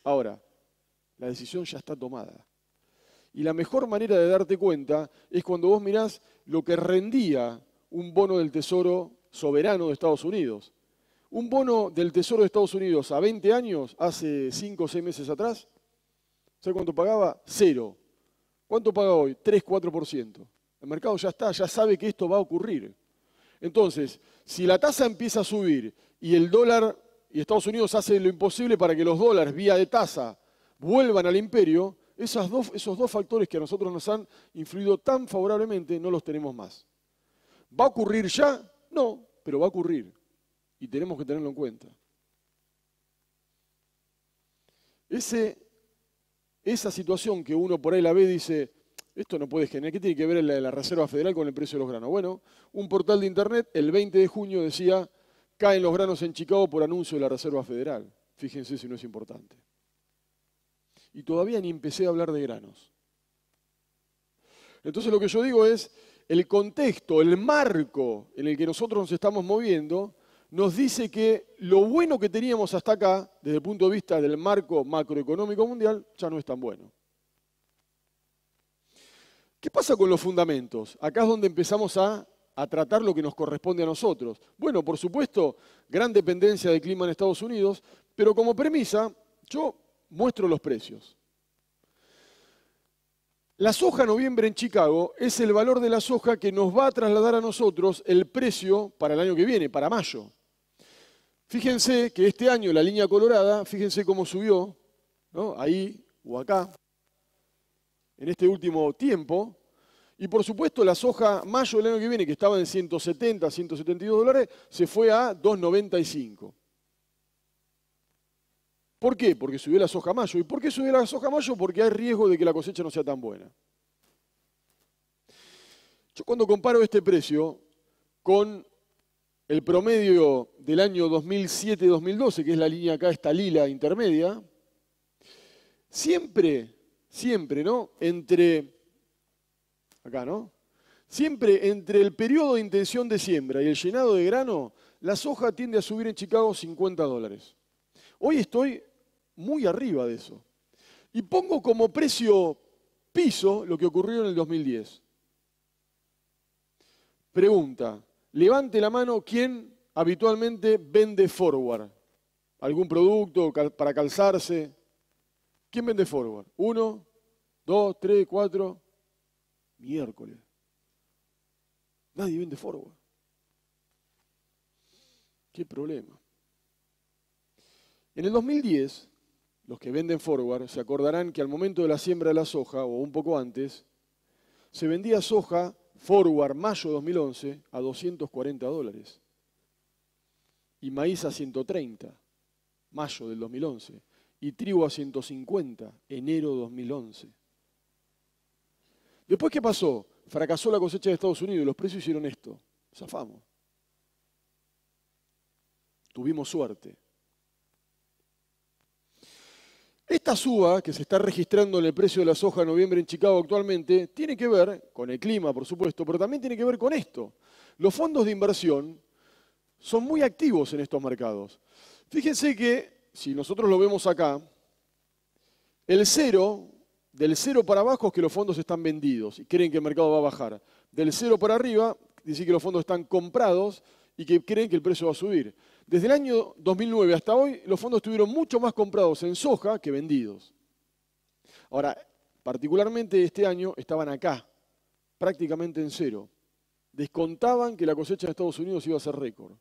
Ahora, la decisión ya está tomada. Y la mejor manera de darte cuenta es cuando vos mirás lo que rendía un bono del Tesoro soberano de Estados Unidos. Un bono del Tesoro de Estados Unidos a 20 años, hace 5 o 6 meses atrás, ¿sabes cuánto pagaba? Cero. ¿Cuánto paga hoy? 3, 4%. El mercado ya está, ya sabe que esto va a ocurrir. Entonces, si la tasa empieza a subir y el dólar, y Estados Unidos hacen lo imposible para que los dólares vía de tasa vuelvan al imperio, esos dos factores que a nosotros nos han influido tan favorablemente no los tenemos más. ¿Va a ocurrir ya? No, pero va a ocurrir. Y tenemos que tenerlo en cuenta. esa situación que uno por ahí la ve y dice, esto no puede generar. ¿Qué tiene que ver la, Reserva Federal con el precio de los granos? Bueno, un portal de internet el 20 de junio decía: caen los granos en Chicago por anuncio de la Reserva Federal. Fíjense si no es importante. Y todavía ni empecé a hablar de granos. Entonces lo que yo digo es, el contexto, el marco en el que nosotros nos estamos moviendo, nos dice que lo bueno que teníamos hasta acá, desde el punto de vista del marco macroeconómico mundial, ya no es tan bueno. ¿Qué pasa con los fundamentos? Acá es donde empezamos a, tratar lo que nos corresponde a nosotros. Bueno, por supuesto, gran dependencia del clima en Estados Unidos, pero como premisa, yo muestro los precios. La soja noviembre en Chicago es el valor de la soja que nos va a trasladar a nosotros el precio para el año que viene, para mayo. Fíjense que este año la línea colorada, fíjense cómo subió, ¿no? ahí o acá, en este último tiempo. Y por supuesto la soja mayo del año que viene, que estaba en 170, 172 dólares, se fue a 2,95. ¿Por qué? Porque subió la soja mayo. ¿Y por qué subió la soja mayo? Porque hay riesgo de que la cosecha no sea tan buena. Yo cuando comparo este precio con el promedio del año 2007-2012, que es la línea acá, esta lila intermedia, siempre siempre, ¿no? Entre, acá, ¿no? Siempre entre el periodo de intención de siembra y el llenado de grano, la soja tiende a subir en Chicago 50 dólares. Hoy estoy muy arriba de eso. Y pongo como precio piso lo que ocurrió en el 2010. Pregunta, levante la mano quien habitualmente vende forward, algún producto para calzarse, ¿Quién vende forward? ¿Uno? ¿Dos? ¿Tres? ¿Cuatro? Miércoles. Nadie vende forward. Qué problema. En el 2010, los que venden forward se acordarán que al momento de la siembra de la soja, o un poco antes, se vendía soja forward mayo 2011 a 240 dólares y maíz a 130, mayo del 2011 y trigo a 150, enero 2011. Después, ¿qué pasó? Fracasó la cosecha de Estados Unidos, y los precios hicieron esto, zafamos. Tuvimos suerte. Esta suba que se está registrando en el precio de la soja en noviembre en Chicago actualmente tiene que ver con el clima, por supuesto, pero también tiene que ver con esto. Los fondos de inversión son muy activos en estos mercados. Fíjense que si nosotros lo vemos acá, el cero, del cero para abajo es que los fondos están vendidos y creen que el mercado va a bajar. Del cero para arriba, dice que los fondos están comprados y que creen que el precio va a subir. Desde el año 2009 hasta hoy, los fondos estuvieron mucho más comprados en soja que vendidos. Ahora, particularmente este año estaban acá, prácticamente en cero. Descontaban que la cosecha de Estados Unidos iba a ser récord.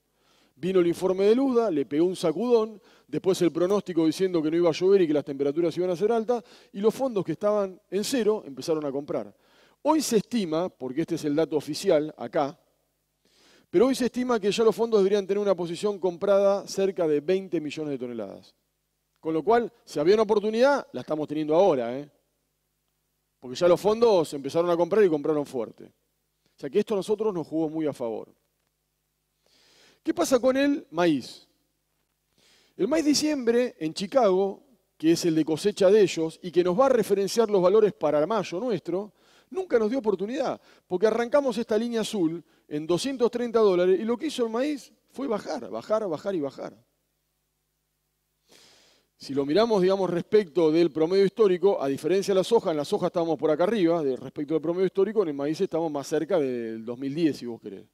Vino el informe de Luda, le pegó un sacudón, después el pronóstico diciendo que no iba a llover y que las temperaturas iban a ser altas, y los fondos que estaban en cero empezaron a comprar. Hoy se estima, porque este es el dato oficial acá, pero hoy se estima que ya los fondos deberían tener una posición comprada cerca de 20 millones de toneladas. Con lo cual, si había una oportunidad, la estamos teniendo ahora, ¿eh? porque ya los fondos empezaron a comprar y compraron fuerte. O sea que esto a nosotros nos jugó muy a favor. ¿Qué pasa con el maíz? El maíz diciembre en Chicago, que es el de cosecha de ellos y que nos va a referenciar los valores para mayo nuestro, nunca nos dio oportunidad, porque arrancamos esta línea azul en 230 dólares y lo que hizo el maíz fue bajar, bajar, bajar y bajar. Si lo miramos, digamos, respecto del promedio histórico, a diferencia de las hojas, en las hojas estábamos por acá arriba, respecto del promedio histórico, en el maíz estamos más cerca del 2010, si vos querés.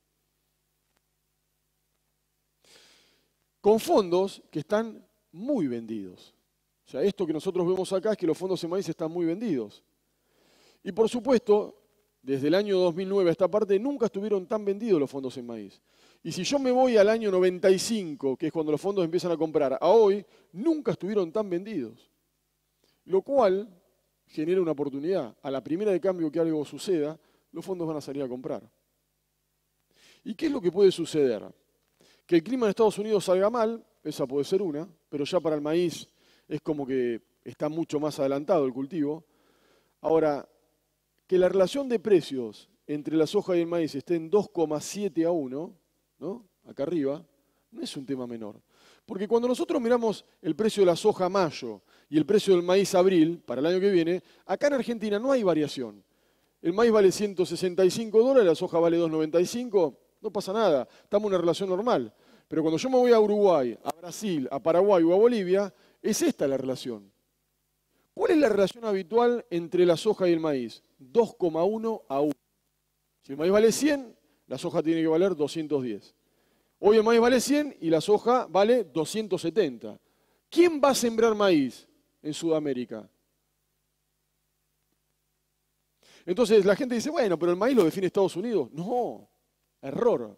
con fondos que están muy vendidos. O sea, esto que nosotros vemos acá es que los fondos en maíz están muy vendidos. Y por supuesto, desde el año 2009 a esta parte, nunca estuvieron tan vendidos los fondos en maíz. Y si yo me voy al año 95, que es cuando los fondos empiezan a comprar, a hoy, nunca estuvieron tan vendidos. Lo cual genera una oportunidad. A la primera de cambio que algo suceda, los fondos van a salir a comprar. ¿Y qué es lo que puede suceder? Que el clima en Estados Unidos salga mal, esa puede ser una, pero ya para el maíz es como que está mucho más adelantado el cultivo. Ahora, que la relación de precios entre la soja y el maíz esté en 2,7 a 1, ¿no? acá arriba, no es un tema menor. Porque cuando nosotros miramos el precio de la soja mayo y el precio del maíz abril para el año que viene, acá en Argentina no hay variación. El maíz vale 165 dólares, la soja vale 295 no pasa nada, estamos en una relación normal. Pero cuando yo me voy a Uruguay, a Brasil, a Paraguay o a Bolivia, es esta la relación. ¿Cuál es la relación habitual entre la soja y el maíz? 2,1 a 1. Si el maíz vale 100, la soja tiene que valer 210. Hoy el maíz vale 100 y la soja vale 270. ¿Quién va a sembrar maíz en Sudamérica? Entonces la gente dice, bueno, pero el maíz lo define Estados Unidos. No, Error.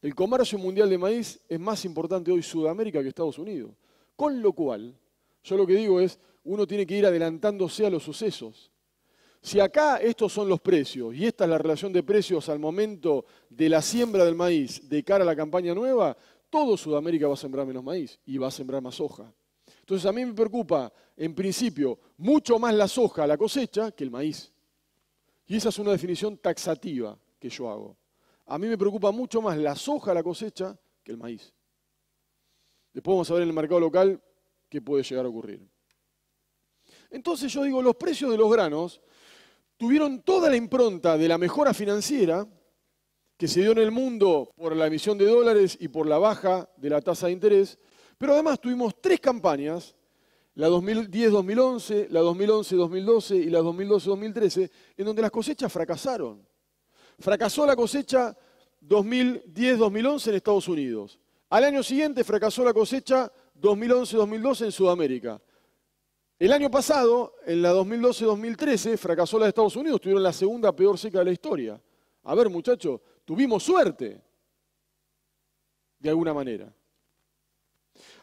El comercio mundial de maíz es más importante hoy Sudamérica que Estados Unidos. Con lo cual, yo lo que digo es, uno tiene que ir adelantándose a los sucesos. Si acá estos son los precios y esta es la relación de precios al momento de la siembra del maíz de cara a la campaña nueva, todo Sudamérica va a sembrar menos maíz y va a sembrar más soja. Entonces a mí me preocupa, en principio, mucho más la soja, la cosecha, que el maíz. Y esa es una definición taxativa que yo hago a mí me preocupa mucho más la soja, la cosecha, que el maíz. Después vamos a ver en el mercado local qué puede llegar a ocurrir. Entonces yo digo, los precios de los granos tuvieron toda la impronta de la mejora financiera que se dio en el mundo por la emisión de dólares y por la baja de la tasa de interés, pero además tuvimos tres campañas, la 2010-2011, la 2011-2012 y la 2012-2013, en donde las cosechas fracasaron. Fracasó la cosecha 2010-2011 en Estados Unidos. Al año siguiente fracasó la cosecha 2011-2012 en Sudamérica. El año pasado, en la 2012-2013, fracasó la de Estados Unidos, tuvieron la segunda peor seca de la historia. A ver, muchachos, tuvimos suerte, de alguna manera.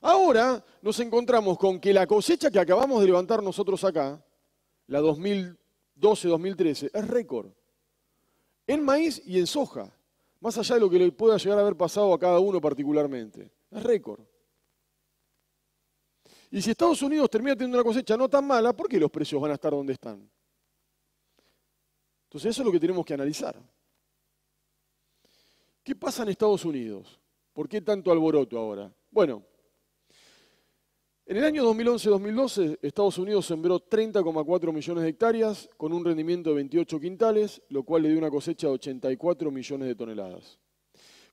Ahora nos encontramos con que la cosecha que acabamos de levantar nosotros acá, la 2012-2013, es récord en maíz y en soja, más allá de lo que le pueda llegar a haber pasado a cada uno particularmente. Es récord. Y si Estados Unidos termina teniendo una cosecha no tan mala, ¿por qué los precios van a estar donde están? Entonces eso es lo que tenemos que analizar. ¿Qué pasa en Estados Unidos? ¿Por qué tanto alboroto ahora? Bueno, en el año 2011-2012, Estados Unidos sembró 30,4 millones de hectáreas con un rendimiento de 28 quintales, lo cual le dio una cosecha de 84 millones de toneladas.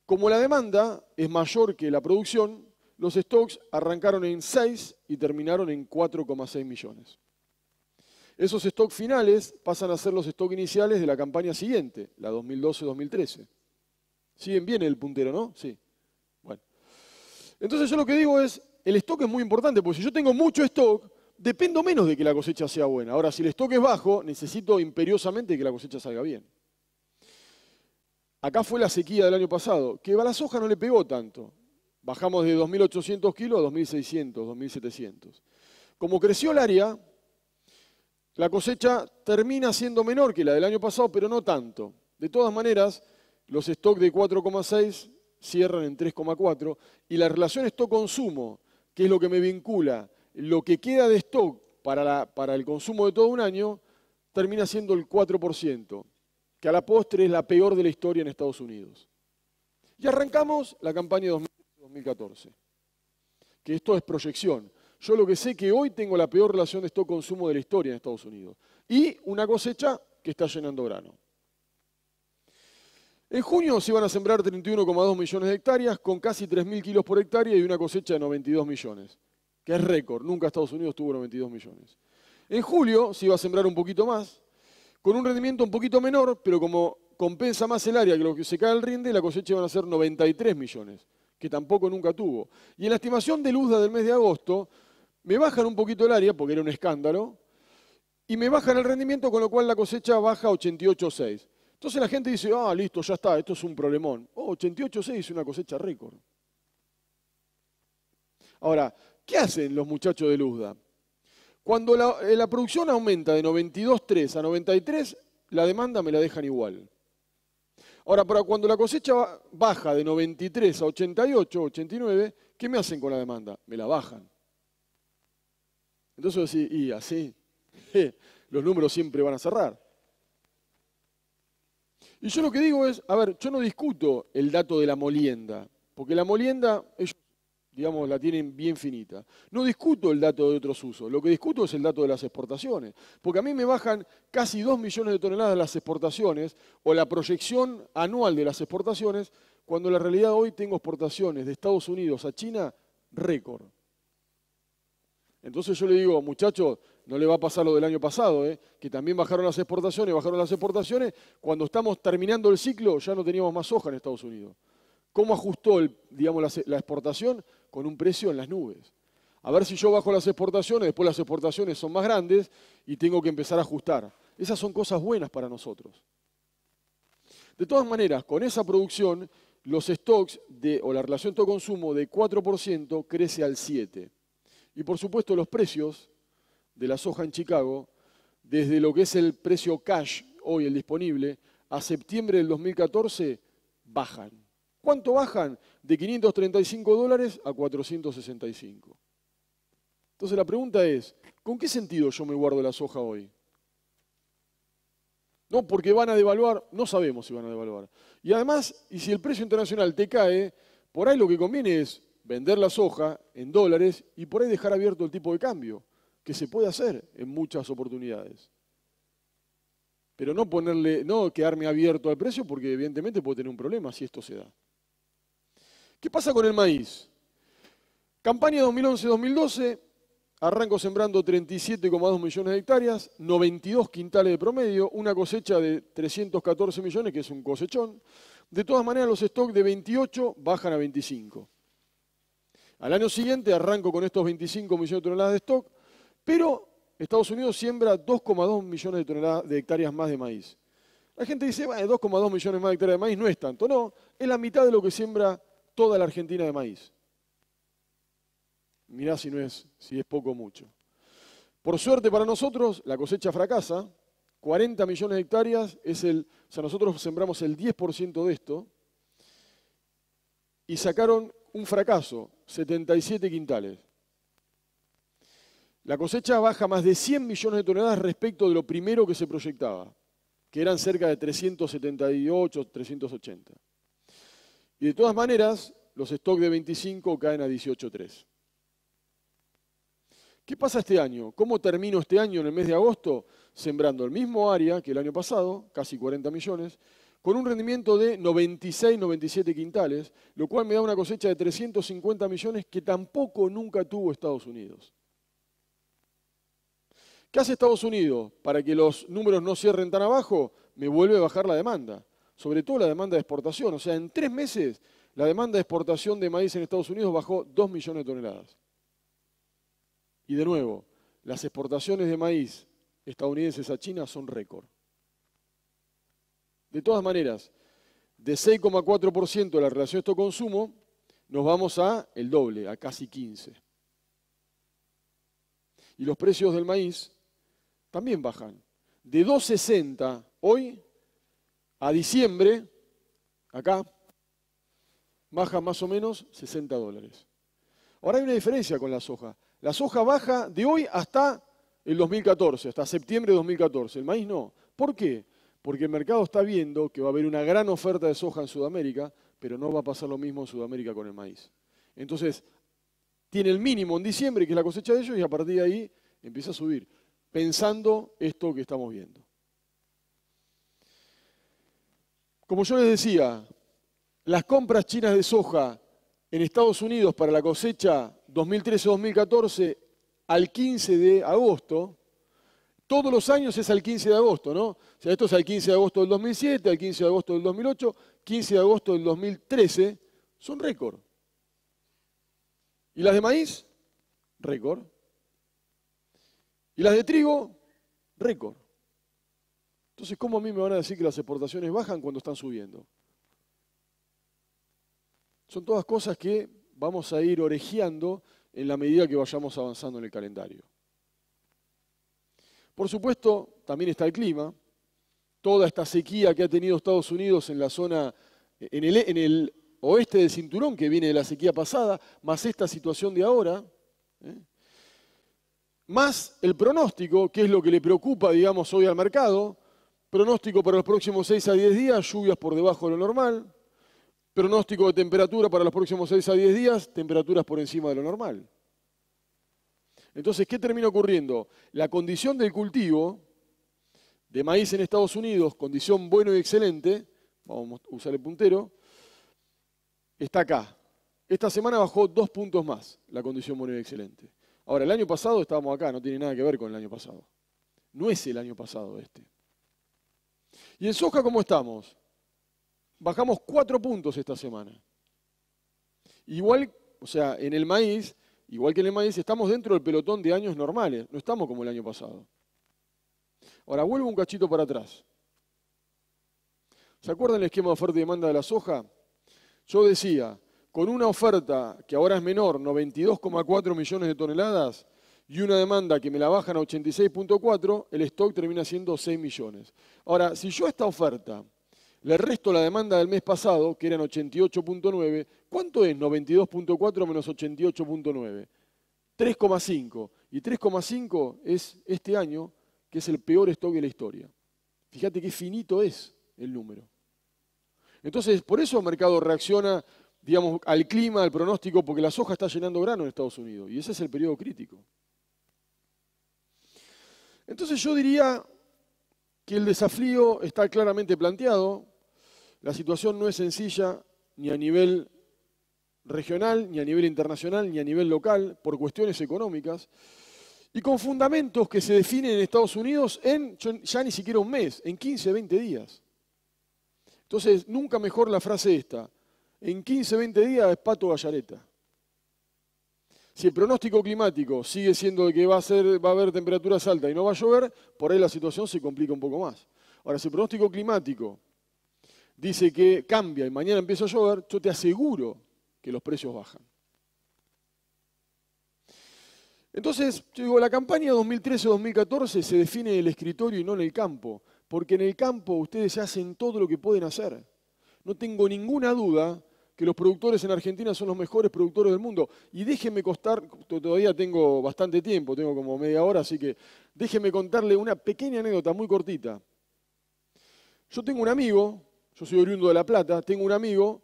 Como la demanda es mayor que la producción, los stocks arrancaron en 6 y terminaron en 4,6 millones. Esos stocks finales pasan a ser los stocks iniciales de la campaña siguiente, la 2012-2013. Siguen bien el puntero, ¿no? Sí. Bueno. Entonces yo lo que digo es, el stock es muy importante, porque si yo tengo mucho stock, dependo menos de que la cosecha sea buena. Ahora, si el stock es bajo, necesito imperiosamente que la cosecha salga bien. Acá fue la sequía del año pasado, que a la soja no le pegó tanto. Bajamos de 2.800 kilos a 2.600, 2.700. Como creció el área, la cosecha termina siendo menor que la del año pasado, pero no tanto. De todas maneras, los stocks de 4,6 cierran en 3,4 y la relación stock-consumo que es lo que me vincula, lo que queda de stock para, para el consumo de todo un año, termina siendo el 4%, que a la postre es la peor de la historia en Estados Unidos. Y arrancamos la campaña 2014, que esto es proyección. Yo lo que sé que hoy tengo la peor relación de stock-consumo de la historia en Estados Unidos. Y una cosecha que está llenando grano. En junio se iban a sembrar 31,2 millones de hectáreas con casi 3.000 kilos por hectárea y una cosecha de 92 millones, que es récord, nunca Estados Unidos tuvo 92 millones. En julio se iba a sembrar un poquito más, con un rendimiento un poquito menor, pero como compensa más el área que lo que se cae el rinde, la cosecha van a ser 93 millones, que tampoco nunca tuvo. Y en la estimación de USDA del mes de agosto, me bajan un poquito el área, porque era un escándalo, y me bajan el rendimiento, con lo cual la cosecha baja 88,6. Entonces la gente dice, ah, listo, ya está, esto es un problemón. Oh, 88.6 es una cosecha récord. Ahora, ¿qué hacen los muchachos de Luzda? Cuando la, eh, producción aumenta de 92.3 a 93, la demanda me la dejan igual. Ahora, para cuando la cosecha baja de 93 a 88, 89, ¿qué me hacen con la demanda? Me la bajan. Entonces, y así, [LAUGHS] los números siempre van a cerrar. Y yo lo que digo es, a ver, yo no discuto el dato de la molienda, porque la molienda, ellos, digamos, la tienen bien finita. No discuto el dato de otros usos, lo que discuto es el dato de las exportaciones, porque a mí me bajan casi 2 millones de toneladas las exportaciones o la proyección anual de las exportaciones, cuando en la realidad hoy tengo exportaciones de Estados Unidos a China récord. Entonces yo le digo, muchachos, no le va a pasar lo del año pasado, ¿eh? que también bajaron las exportaciones, bajaron las exportaciones. Cuando estamos terminando el ciclo ya no teníamos más hoja en Estados Unidos. ¿Cómo ajustó el, digamos, la, exportación? Con un precio en las nubes. A ver si yo bajo las exportaciones, después las exportaciones son más grandes y tengo que empezar a ajustar. Esas son cosas buenas para nosotros. De todas maneras, con esa producción, los stocks de, o la relación de consumo de 4% crece al 7%. Y por supuesto los precios de la soja en Chicago, desde lo que es el precio cash, hoy el disponible, a septiembre del 2014, bajan. ¿Cuánto bajan? De 535 dólares a 465. Entonces la pregunta es, ¿con qué sentido yo me guardo la soja hoy? No, porque van a devaluar, no sabemos si van a devaluar. Y además, y si el precio internacional te cae, por ahí lo que conviene es vender la soja en dólares y por ahí dejar abierto el tipo de cambio que se puede hacer en muchas oportunidades. Pero no ponerle, no quedarme abierto al precio porque evidentemente puede tener un problema si esto se da. ¿Qué pasa con el maíz? Campaña 2011-2012, arranco sembrando 37,2 millones de hectáreas, 92 quintales de promedio, una cosecha de 314 millones, que es un cosechón. De todas maneras, los stocks de 28 bajan a 25. Al año siguiente arranco con estos 25 millones de toneladas de stock, pero Estados Unidos siembra 2,2 millones de hectáreas más de maíz. La gente dice, dos 2,2 millones más de hectáreas de maíz no es tanto. No, es la mitad de lo que siembra toda la Argentina de maíz. Mirá si no es, si es poco o mucho. Por suerte para nosotros, la cosecha fracasa. 40 millones de hectáreas es el, o sea, nosotros sembramos el 10% de esto y sacaron un fracaso, 77 quintales. La cosecha baja más de 100 millones de toneladas respecto de lo primero que se proyectaba, que eran cerca de 378, 380. Y de todas maneras, los stocks de 25 caen a 18,3. ¿Qué pasa este año? ¿Cómo termino este año en el mes de agosto? Sembrando el mismo área que el año pasado, casi 40 millones, con un rendimiento de 96, 97 quintales, lo cual me da una cosecha de 350 millones que tampoco nunca tuvo Estados Unidos. ¿Qué hace Estados Unidos para que los números no cierren tan abajo? Me vuelve a bajar la demanda, sobre todo la demanda de exportación. O sea, en tres meses la demanda de exportación de maíz en Estados Unidos bajó 2 millones de toneladas. Y de nuevo, las exportaciones de maíz estadounidenses a China son récord. De todas maneras, de 6,4% de la relación esto-consumo, nos vamos a el doble, a casi 15. Y los precios del maíz también bajan. De 2,60 hoy a diciembre, acá, baja más o menos 60 dólares. Ahora hay una diferencia con la soja. La soja baja de hoy hasta el 2014, hasta septiembre de 2014. El maíz no. ¿Por qué? Porque el mercado está viendo que va a haber una gran oferta de soja en Sudamérica, pero no va a pasar lo mismo en Sudamérica con el maíz. Entonces, tiene el mínimo en diciembre, que es la cosecha de ellos, y a partir de ahí empieza a subir pensando esto que estamos viendo. Como yo les decía, las compras chinas de soja en Estados Unidos para la cosecha 2013-2014 al 15 de agosto, todos los años es al 15 de agosto, ¿no? O sea, esto es al 15 de agosto del 2007, al 15 de agosto del 2008, 15 de agosto del 2013, son récord. ¿Y las de maíz? Récord. Y las de trigo, récord. Entonces, ¿cómo a mí me van a decir que las exportaciones bajan cuando están subiendo? Son todas cosas que vamos a ir orejeando en la medida que vayamos avanzando en el calendario. Por supuesto, también está el clima. Toda esta sequía que ha tenido Estados Unidos en la zona, en el, en el oeste del cinturón que viene de la sequía pasada, más esta situación de ahora, ¿eh? más el pronóstico, que es lo que le preocupa, digamos, hoy al mercado. Pronóstico para los próximos 6 a 10 días, lluvias por debajo de lo normal. Pronóstico de temperatura para los próximos 6 a 10 días, temperaturas por encima de lo normal. Entonces, ¿qué termina ocurriendo? La condición del cultivo de maíz en Estados Unidos, condición bueno y excelente, vamos a usar el puntero, está acá. Esta semana bajó dos puntos más la condición bueno y excelente. Ahora, el año pasado estábamos acá, no tiene nada que ver con el año pasado. No es el año pasado este. ¿Y en soja cómo estamos? Bajamos cuatro puntos esta semana. Igual, o sea, en el maíz, igual que en el maíz, estamos dentro del pelotón de años normales, no estamos como el año pasado. Ahora, vuelvo un cachito para atrás. ¿Se acuerdan el esquema de oferta y demanda de la soja? Yo decía, con una oferta que ahora es menor, 92,4 millones de toneladas, y una demanda que me la bajan a 86.4, el stock termina siendo 6 millones. Ahora, si yo a esta oferta le resto la demanda del mes pasado, que eran 88.9, ¿cuánto es 92.4 menos 88.9? 3,5. Y 3,5 es este año, que es el peor stock de la historia. Fíjate qué finito es el número. Entonces, por eso el mercado reacciona digamos, al clima, al pronóstico, porque la soja está llenando grano en Estados Unidos y ese es el periodo crítico. Entonces yo diría que el desafío está claramente planteado, la situación no es sencilla ni a nivel regional, ni a nivel internacional, ni a nivel local, por cuestiones económicas, y con fundamentos que se definen en Estados Unidos en ya ni siquiera un mes, en 15, 20 días. Entonces, nunca mejor la frase esta, en 15, 20 días es Pato Gallareta. Si el pronóstico climático sigue siendo que va a, ser, va a haber temperaturas altas y no va a llover, por ahí la situación se complica un poco más. Ahora, si el pronóstico climático dice que cambia y mañana empieza a llover, yo te aseguro que los precios bajan. Entonces, yo digo, la campaña 2013-2014 se define en el escritorio y no en el campo, porque en el campo ustedes hacen todo lo que pueden hacer. No tengo ninguna duda que los productores en Argentina son los mejores productores del mundo. Y déjenme costar, todavía tengo bastante tiempo, tengo como media hora, así que déjenme contarle una pequeña anécdota muy cortita. Yo tengo un amigo, yo soy oriundo de La Plata, tengo un amigo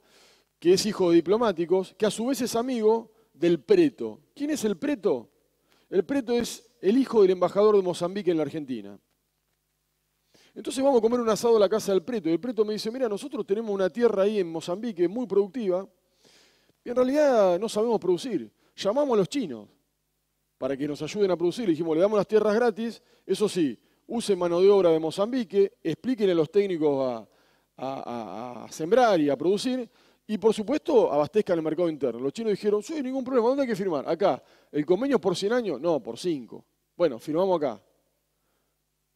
que es hijo de diplomáticos, que a su vez es amigo del preto. ¿Quién es el preto? El preto es el hijo del embajador de Mozambique en la Argentina. Entonces vamos a comer un asado a la casa del preto. Y el preto me dice, mira, nosotros tenemos una tierra ahí en Mozambique muy productiva. Y en realidad no sabemos producir. Llamamos a los chinos para que nos ayuden a producir. Le dijimos, le damos las tierras gratis. Eso sí, usen mano de obra de Mozambique, expliquen a los técnicos a, a sembrar y a producir. Y por supuesto, abastezcan el mercado interno. Los chinos dijeron, sí, ningún problema, ¿dónde hay que firmar? Acá. ¿El convenio es por 100 años? No, por 5. Bueno, firmamos acá.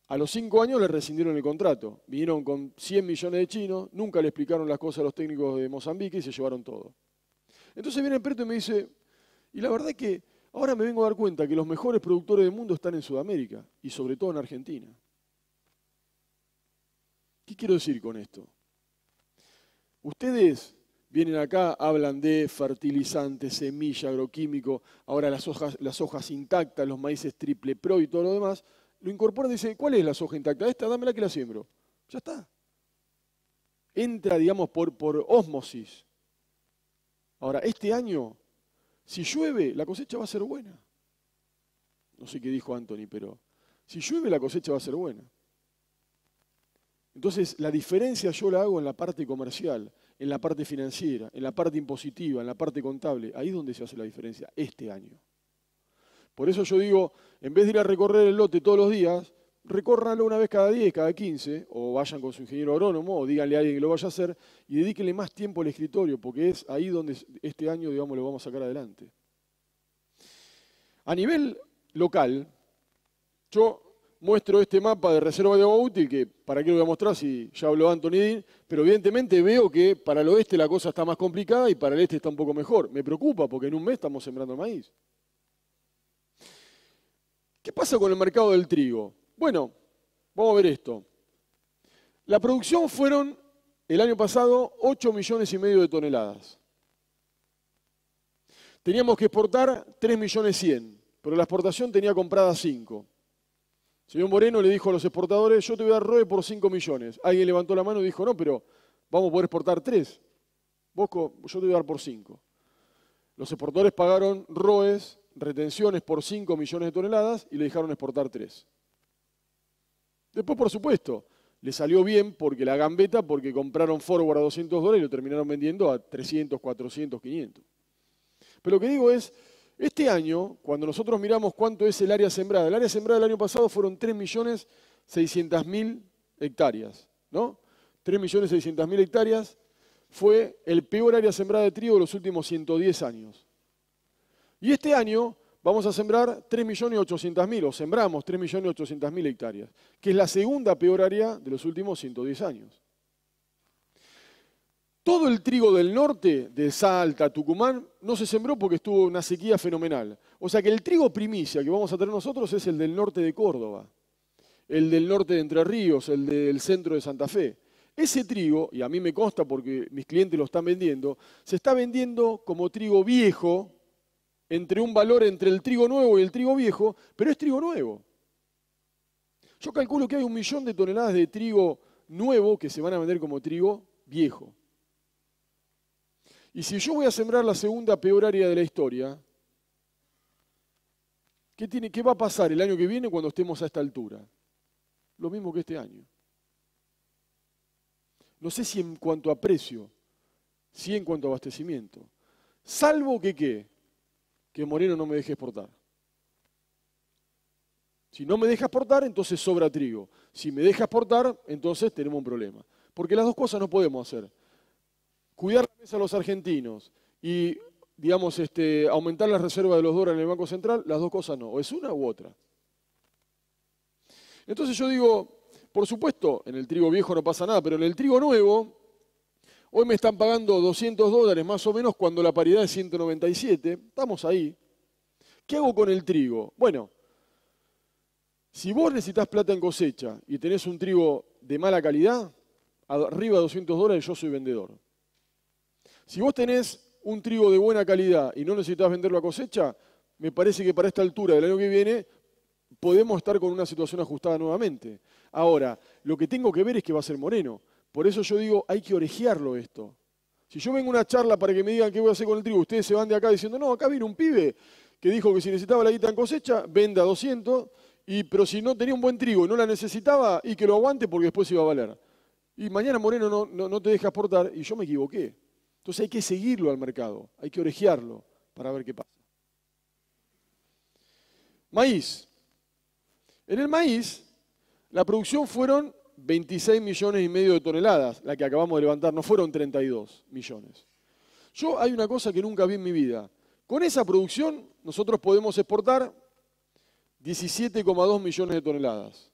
A los cinco años le rescindieron el contrato. Vinieron con 100 millones de chinos, nunca le explicaron las cosas a los técnicos de Mozambique y se llevaron todo. Entonces viene el preto y me dice, y la verdad es que ahora me vengo a dar cuenta que los mejores productores del mundo están en Sudamérica y sobre todo en Argentina. ¿Qué quiero decir con esto? Ustedes vienen acá, hablan de fertilizantes, semilla, agroquímico, ahora las hojas intactas, los maíces triple pro y todo lo demás lo incorpora y dice ¿cuál es la soja intacta? Esta, dámela que la siembro. Ya está. Entra, digamos, por, por ósmosis. Ahora, este año, si llueve, la cosecha va a ser buena. No sé qué dijo Anthony, pero si llueve, la cosecha va a ser buena. Entonces, la diferencia yo la hago en la parte comercial, en la parte financiera, en la parte impositiva, en la parte contable. Ahí es donde se hace la diferencia este año. Por eso yo digo, en vez de ir a recorrer el lote todos los días, recórranlo una vez cada 10, cada 15, o vayan con su ingeniero agrónomo, o díganle a alguien que lo vaya a hacer, y dedíquenle más tiempo al escritorio, porque es ahí donde este año, digamos, lo vamos a sacar adelante. A nivel local, yo muestro este mapa de reserva de agua útil, que para qué lo voy a mostrar si ya habló Anthony Dean, pero evidentemente veo que para el oeste la cosa está más complicada y para el este está un poco mejor. Me preocupa porque en un mes estamos sembrando maíz. ¿Qué pasa con el mercado del trigo? Bueno, vamos a ver esto. La producción fueron el año pasado 8 millones y medio de toneladas. Teníamos que exportar 3 millones 100, pero la exportación tenía comprada 5. señor Moreno le dijo a los exportadores, yo te voy a dar ROE por 5 millones. Alguien levantó la mano y dijo, no, pero vamos a poder exportar 3. Bosco, yo te voy a dar por 5. Los exportadores pagaron ROEs retenciones por 5 millones de toneladas y le dejaron exportar 3. Después, por supuesto, le salió bien porque la gambeta, porque compraron forward a 200 dólares y lo terminaron vendiendo a 300, 400, 500. Pero lo que digo es, este año, cuando nosotros miramos cuánto es el área sembrada, el área sembrada del año pasado fueron 3.600.000 hectáreas, ¿no? 3.600.000 hectáreas fue el peor área sembrada de trigo de los últimos 110 años. Y este año vamos a sembrar 3.800.000, o sembramos 3.800.000 hectáreas, que es la segunda peor área de los últimos 110 años. Todo el trigo del norte, de Salta, Tucumán, no se sembró porque estuvo una sequía fenomenal. O sea que el trigo primicia que vamos a tener nosotros es el del norte de Córdoba, el del norte de Entre Ríos, el del centro de Santa Fe. Ese trigo, y a mí me consta porque mis clientes lo están vendiendo, se está vendiendo como trigo viejo, entre un valor entre el trigo nuevo y el trigo viejo, pero es trigo nuevo. Yo calculo que hay un millón de toneladas de trigo nuevo que se van a vender como trigo viejo. Y si yo voy a sembrar la segunda peor área de la historia, ¿qué, tiene, va a pasar el año que viene cuando estemos a esta altura? Lo mismo que este año. No sé si en cuanto a precio, si en cuanto a abastecimiento. Salvo que qué? que Moreno no me deje exportar. Si no me deja exportar, entonces sobra trigo. Si me deja exportar, entonces tenemos un problema. Porque las dos cosas no podemos hacer. Cuidar la mesa a los argentinos y, digamos, este, aumentar la reserva de los dólares en el Banco Central, las dos cosas no. O es una u otra. Entonces yo digo, por supuesto, en el trigo viejo no pasa nada, pero en el trigo nuevo Hoy me están pagando 200 dólares más o menos cuando la paridad es 197. Estamos ahí. ¿Qué hago con el trigo? Bueno, si vos necesitas plata en cosecha y tenés un trigo de mala calidad, arriba de 200 dólares yo soy vendedor. Si vos tenés un trigo de buena calidad y no necesitas venderlo a cosecha, me parece que para esta altura del año que viene podemos estar con una situación ajustada nuevamente. Ahora, lo que tengo que ver es que va a ser moreno. Por eso yo digo, hay que orejearlo esto. Si yo vengo a una charla para que me digan qué voy a hacer con el trigo, ustedes se van de acá diciendo, no, acá vino un pibe que dijo que si necesitaba la guita en cosecha, venda 200, y, pero si no tenía un buen trigo y no la necesitaba, y que lo aguante porque después iba a valer. Y mañana Moreno no, te deja aportar, y yo me equivoqué. Entonces hay que seguirlo al mercado, hay que orejearlo para ver qué pasa. Maíz. En el maíz, la producción fueron 26 millones y medio de toneladas, la que acabamos de levantar, no fueron 32 millones. Yo hay una cosa que nunca vi en mi vida. Con esa producción nosotros podemos exportar 17,2 millones de toneladas.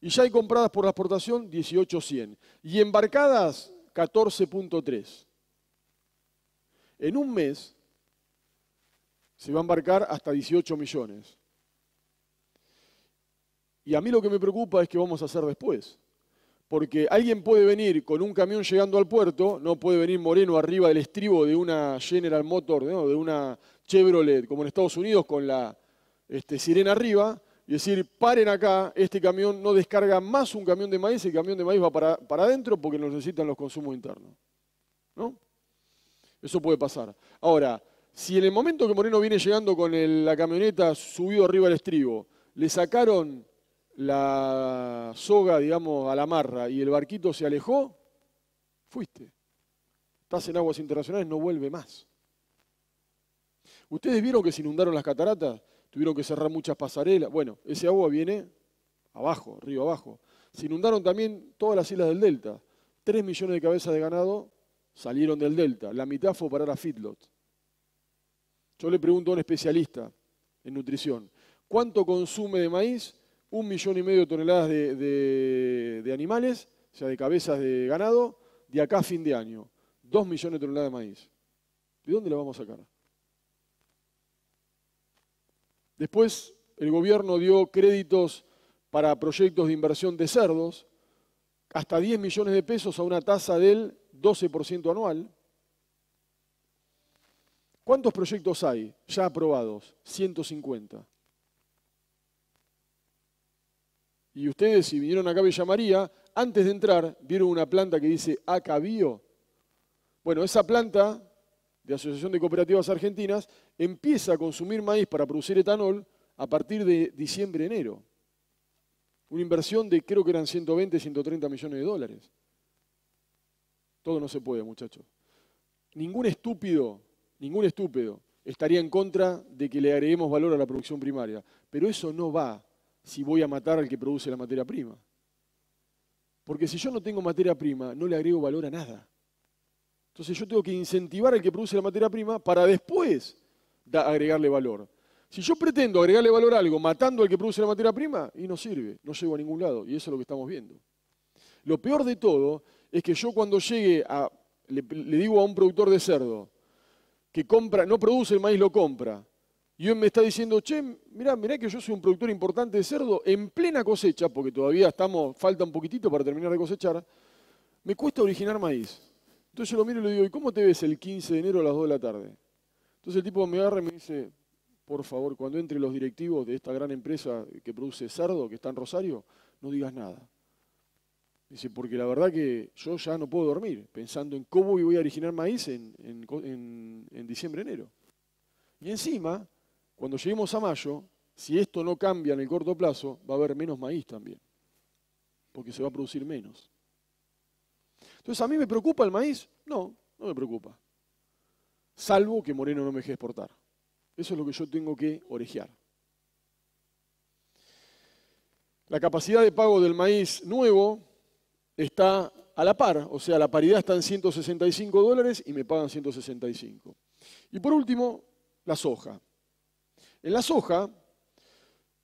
Y ya hay compradas por la exportación 18,100. Y embarcadas 14,3. En un mes se va a embarcar hasta 18 millones. Y a mí lo que me preocupa es qué vamos a hacer después. Porque alguien puede venir con un camión llegando al puerto, no puede venir Moreno arriba del estribo de una General Motor, de una Chevrolet, como en Estados Unidos, con la este, sirena arriba, y decir, paren acá, este camión no descarga más un camión de maíz, el camión de maíz va para, adentro porque nos necesitan los consumos internos. ¿No? Eso puede pasar. Ahora, si en el momento que Moreno viene llegando con la camioneta subido arriba del estribo, le sacaron la soga, digamos, a la marra y el barquito se alejó, fuiste. Estás en aguas internacionales, no vuelve más. ¿Ustedes vieron que se inundaron las cataratas? Tuvieron que cerrar muchas pasarelas. Bueno, ese agua viene abajo, río abajo. Se inundaron también todas las islas del delta. Tres millones de cabezas de ganado salieron del delta. La mitad fue para la Fitlot. Yo le pregunto a un especialista en nutrición, ¿cuánto consume de maíz un millón y medio de toneladas de, animales, o sea, de cabezas de ganado, de acá a fin de año. Dos millones de toneladas de maíz. ¿De dónde la vamos a sacar? Después, el gobierno dio créditos para proyectos de inversión de cerdos, hasta 10 millones de pesos a una tasa del 12% anual. ¿Cuántos proyectos hay ya aprobados? 150. Y ustedes, si vinieron acá a Villa María, antes de entrar, vieron una planta que dice Acabío. Bueno, esa planta de Asociación de Cooperativas Argentinas empieza a consumir maíz para producir etanol a partir de diciembre-enero. Una inversión de creo que eran 120, 130 millones de dólares. Todo no se puede, muchachos. Ningún estúpido, ningún estúpido estaría en contra de que le agreguemos valor a la producción primaria. Pero eso no va si voy a matar al que produce la materia prima. Porque si yo no tengo materia prima, no le agrego valor a nada. Entonces yo tengo que incentivar al que produce la materia prima para después agregarle valor. Si yo pretendo agregarle valor a algo matando al que produce la materia prima, y no sirve, no llego a ningún lado. Y eso es lo que estamos viendo. Lo peor de todo es que yo cuando llegue a, le, digo a un productor de cerdo que compra, no produce el maíz, lo compra, y me está diciendo, che, mirá, mirá que yo soy un productor importante de cerdo en plena cosecha, porque todavía estamos, falta un poquitito para terminar de cosechar, me cuesta originar maíz. Entonces yo lo miro y le digo, ¿y cómo te ves el 15 de enero a las 2 de la tarde? Entonces el tipo me agarra y me dice, por favor, cuando entre los directivos de esta gran empresa que produce cerdo, que está en Rosario, no digas nada. Dice, porque la verdad que yo ya no puedo dormir pensando en cómo voy a originar maíz en diciembre, enero. Y encima, cuando lleguemos a mayo, si esto no cambia en el corto plazo, va a haber menos maíz también, porque se va a producir menos. Entonces, ¿a mí me preocupa el maíz? No, no me preocupa. Salvo que Moreno no me deje exportar. Eso es lo que yo tengo que orejear. La capacidad de pago del maíz nuevo está a la par, o sea, la paridad está en 165 dólares y me pagan 165. Y por último, la soja. En la soja,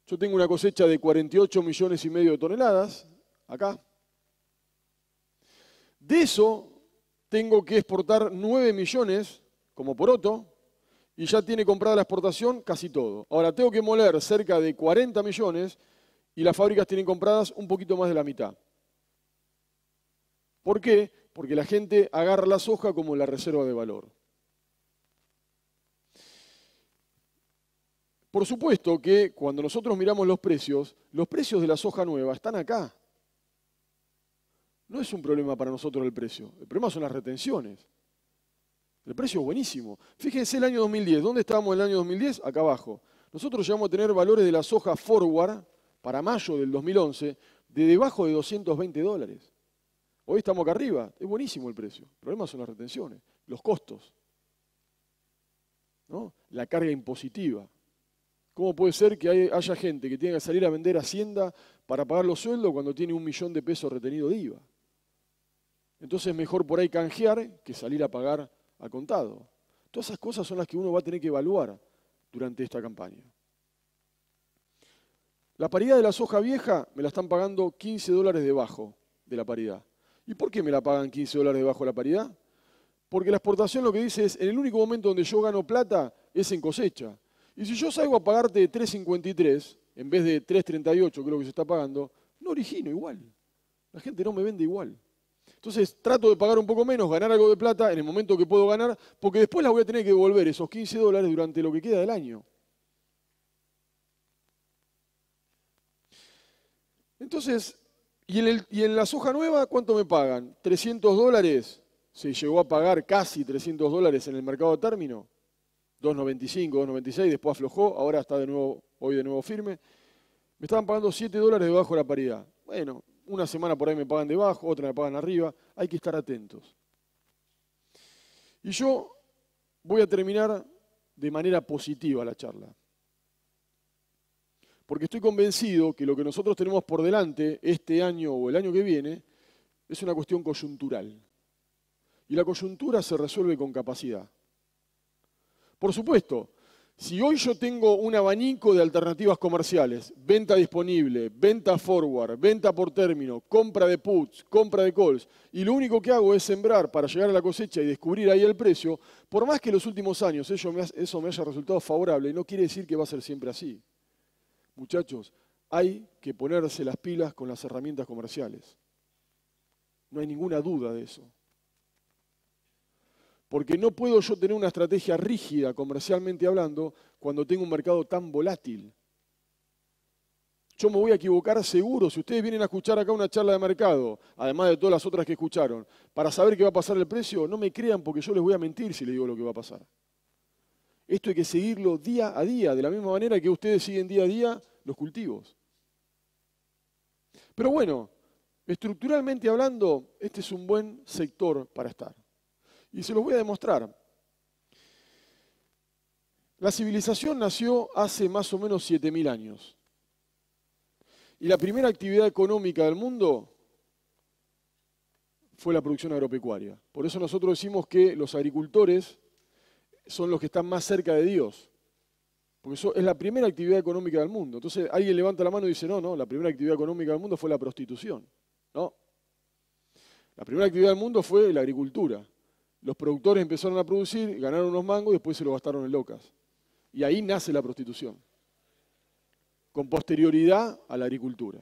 yo tengo una cosecha de 48 millones y medio de toneladas, acá. De eso tengo que exportar 9 millones como poroto y ya tiene comprada la exportación casi todo. Ahora tengo que moler cerca de 40 millones y las fábricas tienen compradas un poquito más de la mitad. ¿Por qué? Porque la gente agarra la soja como la reserva de valor. Por supuesto que cuando nosotros miramos los precios, los precios de la soja nueva están acá. No es un problema para nosotros el precio, el problema son las retenciones. El precio es buenísimo. Fíjense el año 2010, ¿dónde estábamos en el año 2010? Acá abajo. Nosotros llegamos a tener valores de la soja forward para mayo del 2011 de debajo de 220 dólares. Hoy estamos acá arriba, es buenísimo el precio. El problema son las retenciones, los costos, la carga impositiva. ¿Cómo puede ser que haya gente que tenga que salir a vender Hacienda para pagar los sueldos cuando tiene un millón de pesos retenido de IVA? Entonces es mejor por ahí canjear que salir a pagar a contado. Todas esas cosas son las que uno va a tener que evaluar durante esta campaña. La paridad de la soja vieja me la están pagando 15 dólares debajo de la paridad. ¿Y por qué me la pagan 15 dólares debajo de la paridad? Porque la exportación lo que dice es, en el único momento donde yo gano plata es en cosecha. Y si yo salgo a pagarte 3.53 en vez de 3.38, creo que se está pagando, no origino igual. La gente no me vende igual. Entonces trato de pagar un poco menos, ganar algo de plata en el momento que puedo ganar, porque después las voy a tener que devolver esos 15 dólares durante lo que queda del año. Entonces, ¿y en, y en la soja nueva cuánto me pagan? ¿300 dólares? Se llegó a pagar casi 300 dólares en el mercado de término. 2.95, 2.96, después aflojó, ahora está de nuevo, hoy de nuevo firme. Me estaban pagando 7 dólares debajo de la paridad. Bueno, una semana por ahí me pagan debajo, otra me pagan arriba, hay que estar atentos. Y yo voy a terminar de manera positiva la charla. Porque estoy convencido que lo que nosotros tenemos por delante este año o el año que viene es una cuestión coyuntural. Y la coyuntura se resuelve con capacidad. Por supuesto, si hoy yo tengo un abanico de alternativas comerciales, venta disponible, venta forward, venta por término, compra de puts, compra de calls, y lo único que hago es sembrar para llegar a la cosecha y descubrir ahí el precio, por más que en los últimos años eso me haya resultado favorable, no quiere decir que va a ser siempre así. Muchachos, hay que ponerse las pilas con las herramientas comerciales. No hay ninguna duda de eso. Porque no puedo yo tener una estrategia rígida comercialmente hablando cuando tengo un mercado tan volátil. Yo me voy a equivocar seguro. Si ustedes vienen a escuchar acá una charla de mercado, además de todas las otras que escucharon, para saber qué va a pasar el precio, no me crean porque yo les voy a mentir si les digo lo que va a pasar. Esto hay que seguirlo día a día, de la misma manera que ustedes siguen día a día los cultivos. Pero bueno, estructuralmente hablando, este es un buen sector para estar. Y se los voy a demostrar. La civilización nació hace más o menos 7.000 años. Y la primera actividad económica del mundo fue la producción agropecuaria. Por eso nosotros decimos que los agricultores son los que están más cerca de Dios. Porque eso es la primera actividad económica del mundo. Entonces alguien levanta la mano y dice, no, no, la primera actividad económica del mundo fue la prostitución. No. La primera actividad del mundo fue la agricultura. Los productores empezaron a producir, ganaron unos mangos y después se lo gastaron en locas. Y ahí nace la prostitución, con posterioridad a la agricultura.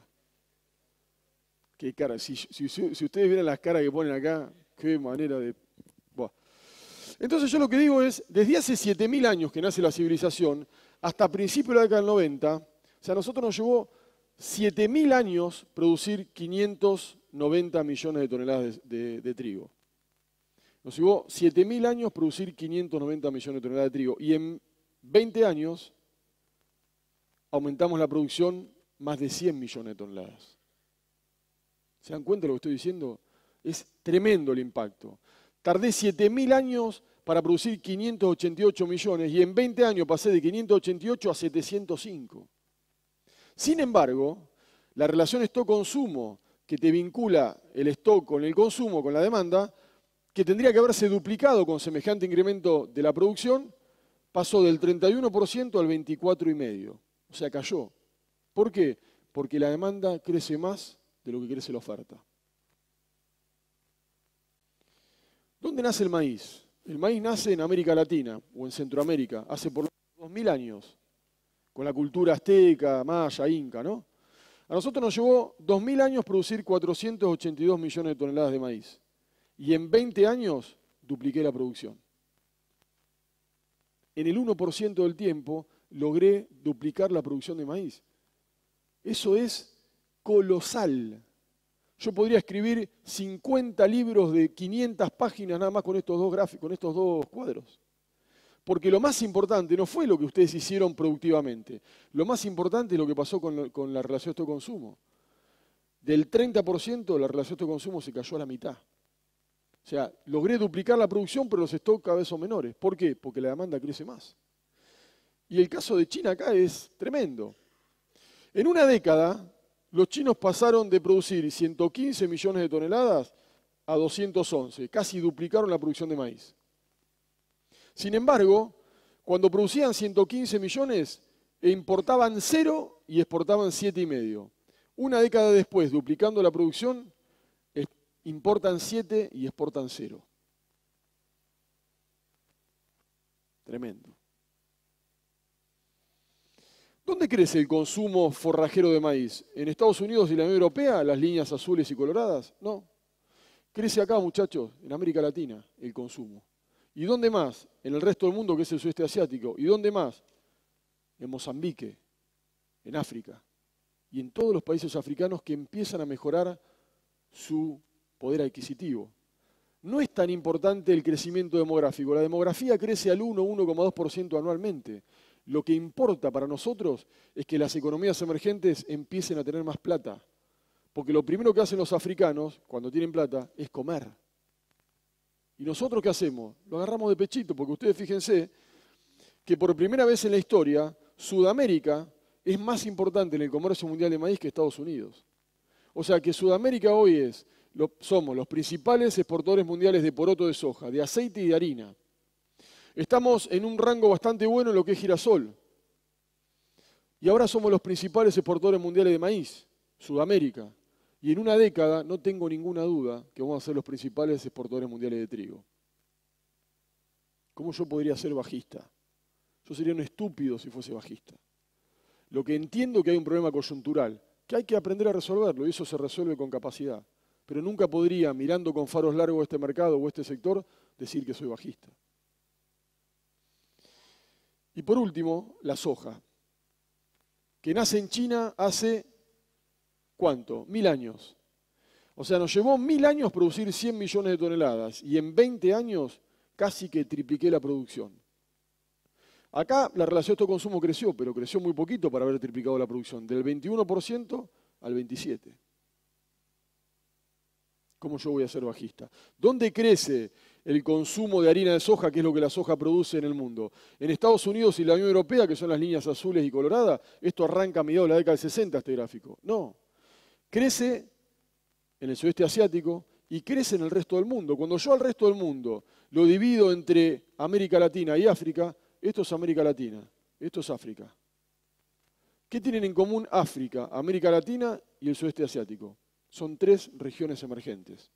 Qué cara, si, ustedes vieran las caras que ponen acá, qué manera de... Entonces yo lo que digo es, desde hace 7.000 años que nace la civilización, hasta principios de la década del 90, o sea, a nosotros nos llevó 7.000 años producir 590 millones de toneladas de trigo. Nos llevó 7.000 años producir 590 millones de toneladas de trigo y en 20 años aumentamos la producción más de 100 millones de toneladas. ¿Se dan cuenta de lo que estoy diciendo? Es tremendo el impacto. Tardé 7.000 años para producir 588 millones y en 20 años pasé de 588 a 705. Sin embargo, la relación esto consumo que te vincula el stock con el consumo, con la demanda, que tendría que haberse duplicado con semejante incremento de la producción, pasó del 31% al 24,5%. O sea, cayó. ¿Por qué? Porque la demanda crece más de lo que crece la oferta. ¿Dónde nace el maíz? El maíz nace en América Latina o en Centroamérica, hace por lo menos 2.000 años, con la cultura azteca, maya, inca, ¿no? A nosotros nos llevó 2.000 años producir 482 millones de toneladas de maíz. Y en 20 años dupliqué la producción. En el 1% del tiempo logré duplicar la producción de maíz. Eso es colosal. Yo podría escribir 50 libros de 500 páginas nada más con estos dos gráficos, con estos dos cuadros. Porque lo más importante no fue lo que ustedes hicieron productivamente, lo más importante es lo que pasó con, con la relación de consumo. Del 30% la relación de consumo se cayó a la mitad. O sea, logré duplicar la producción, pero los stocks cada vez son menores. ¿Por qué? Porque la demanda crece más. Y el caso de China acá es tremendo. En una década, los chinos pasaron de producir 115 millones de toneladas a 211, casi duplicaron la producción de maíz. Sin embargo, cuando producían 115 millones, e importaban cero y exportaban 7,5. Una década después, duplicando la producción, Importan siete y exportan cero. Tremendo. ¿Dónde crece el consumo forrajero de maíz? ¿En Estados Unidos y la Unión Europea, las líneas azules y coloradas? No. Crece acá, muchachos, en América Latina, el consumo. ¿Y dónde más? En el resto del mundo, que es el sudeste asiático. ¿Y dónde más? En Mozambique, en África y en todos los países africanos que empiezan a mejorar su poder adquisitivo. No es tan importante el crecimiento demográfico. La demografía crece al 1, 1,2% anualmente. Lo que importa para nosotros es que las economías emergentes empiecen a tener más plata. Porque lo primero que hacen los africanos cuando tienen plata es comer. ¿Y nosotros qué hacemos? Lo agarramos de pechito, porque ustedes fíjense que por primera vez en la historia, Sudamérica es más importante en el comercio mundial de maíz que Estados Unidos. O sea que Sudamérica hoy es somos los principales exportadores mundiales de poroto de soja, de aceite y de harina. Estamos en un rango bastante bueno en lo que es girasol. Y ahora somos los principales exportadores mundiales de maíz, Sudamérica. Y en una década no tengo ninguna duda que vamos a ser los principales exportadores mundiales de trigo. ¿Cómo yo podría ser bajista? Yo sería un estúpido si fuese bajista. Lo que entiendo que hay un problema coyuntural, que hay que aprender a resolverlo, y eso se resuelve con capacidad pero nunca podría, mirando con faros largos este mercado o este sector, decir que soy bajista. Y por último, la soja, que nace en China hace, ¿cuánto? Mil años. O sea, nos llevó mil años producir 100 millones de toneladas y en 20 años casi que tripliqué la producción. Acá la relación de este consumo creció, pero creció muy poquito para haber triplicado la producción, del 21% al 27%. ¿Cómo yo voy a ser bajista? ¿Dónde crece el consumo de harina de soja, que es lo que la soja produce en el mundo? En Estados Unidos y la Unión Europea, que son las líneas azules y coloradas, esto arranca a mediados de la década del 60 este gráfico. No, crece en el sudeste asiático y crece en el resto del mundo. Cuando yo al resto del mundo lo divido entre América Latina y África, esto es América Latina, esto es África. ¿Qué tienen en común África, América Latina y el sudeste asiático? son tres regiones emergentes.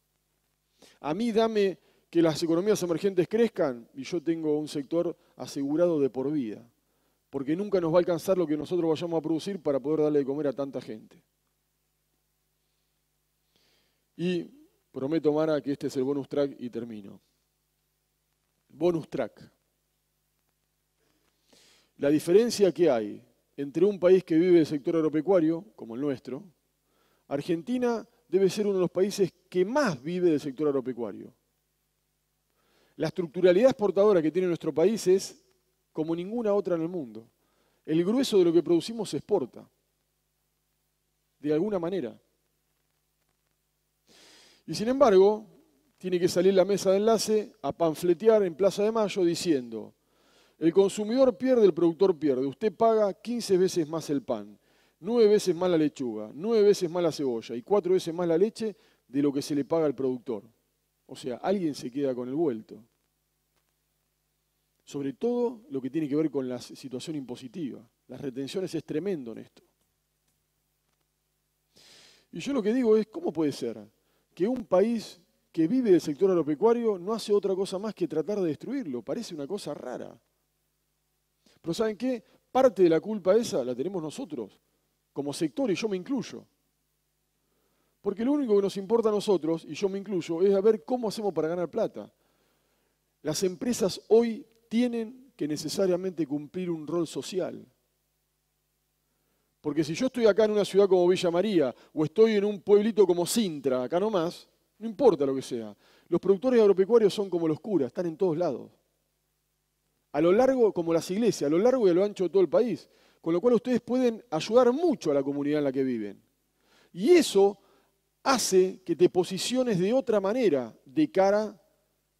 A mí dame que las economías emergentes crezcan y yo tengo un sector asegurado de por vida, porque nunca nos va a alcanzar lo que nosotros vayamos a producir para poder darle de comer a tanta gente. Y prometo, Mara, que este es el bonus track y termino. Bonus track. La diferencia que hay entre un país que vive del sector agropecuario, como el nuestro, Argentina debe ser uno de los países que más vive del sector agropecuario. La estructuralidad exportadora que tiene nuestro país es como ninguna otra en el mundo. El grueso de lo que producimos se exporta, de alguna manera. Y sin embargo, tiene que salir la mesa de enlace a panfletear en Plaza de Mayo diciendo, el consumidor pierde, el productor pierde, usted paga 15 veces más el pan nueve veces más la lechuga, nueve veces más la cebolla y cuatro veces más la leche de lo que se le paga al productor. O sea, alguien se queda con el vuelto. Sobre todo lo que tiene que ver con la situación impositiva. Las retenciones es tremendo en esto. Y yo lo que digo es, ¿cómo puede ser que un país que vive del sector agropecuario no hace otra cosa más que tratar de destruirlo? Parece una cosa rara. Pero ¿saben qué? Parte de la culpa esa la tenemos nosotros, como sector, y yo me incluyo. Porque lo único que nos importa a nosotros, y yo me incluyo, es a ver cómo hacemos para ganar plata. Las empresas hoy tienen que necesariamente cumplir un rol social. Porque si yo estoy acá en una ciudad como Villa María, o estoy en un pueblito como Sintra, acá nomás, no importa lo que sea, los productores agropecuarios son como los curas, están en todos lados. A lo largo, como las iglesias, a lo largo y a lo ancho de todo el país con lo cual ustedes pueden ayudar mucho a la comunidad en la que viven. Y eso hace que te posiciones de otra manera de cara,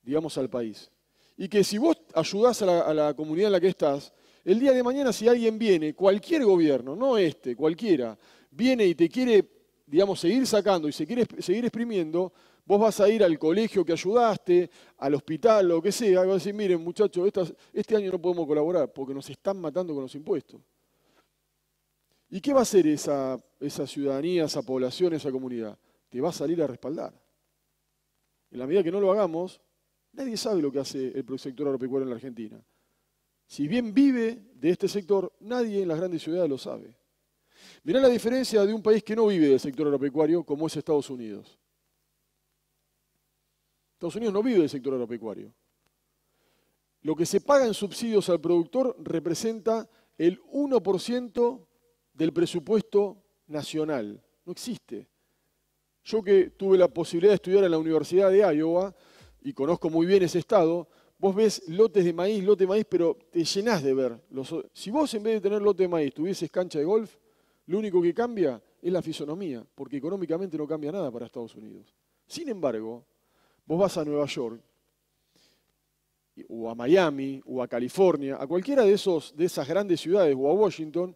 digamos, al país. Y que si vos ayudás a la, comunidad en la que estás, el día de mañana si alguien viene, cualquier gobierno, no este, cualquiera, viene y te quiere, digamos, seguir sacando y se quiere seguir exprimiendo, vos vas a ir al colegio que ayudaste, al hospital, lo que sea, y vas a decir, miren muchachos, este año no podemos colaborar porque nos están matando con los impuestos. ¿Y qué va a hacer esa, ciudadanía, esa población, esa comunidad? Te va a salir a respaldar. En la medida que no lo hagamos, nadie sabe lo que hace el sector agropecuario en la Argentina. Si bien vive de este sector, nadie en las grandes ciudades lo sabe. Mirá la diferencia de un país que no vive del sector agropecuario como es Estados Unidos. Estados Unidos no vive del sector agropecuario. Lo que se paga en subsidios al productor representa el 1% del presupuesto nacional. No existe. Yo que tuve la posibilidad de estudiar en la Universidad de Iowa y conozco muy bien ese estado, vos ves lotes de maíz, lote de maíz, pero te llenás de ver. Si vos en vez de tener lote de maíz tuvieses cancha de golf, lo único que cambia es la fisonomía, porque económicamente no cambia nada para Estados Unidos. Sin embargo, vos vas a Nueva York, o a Miami, o a California, a cualquiera de, esos, de esas grandes ciudades, o a Washington,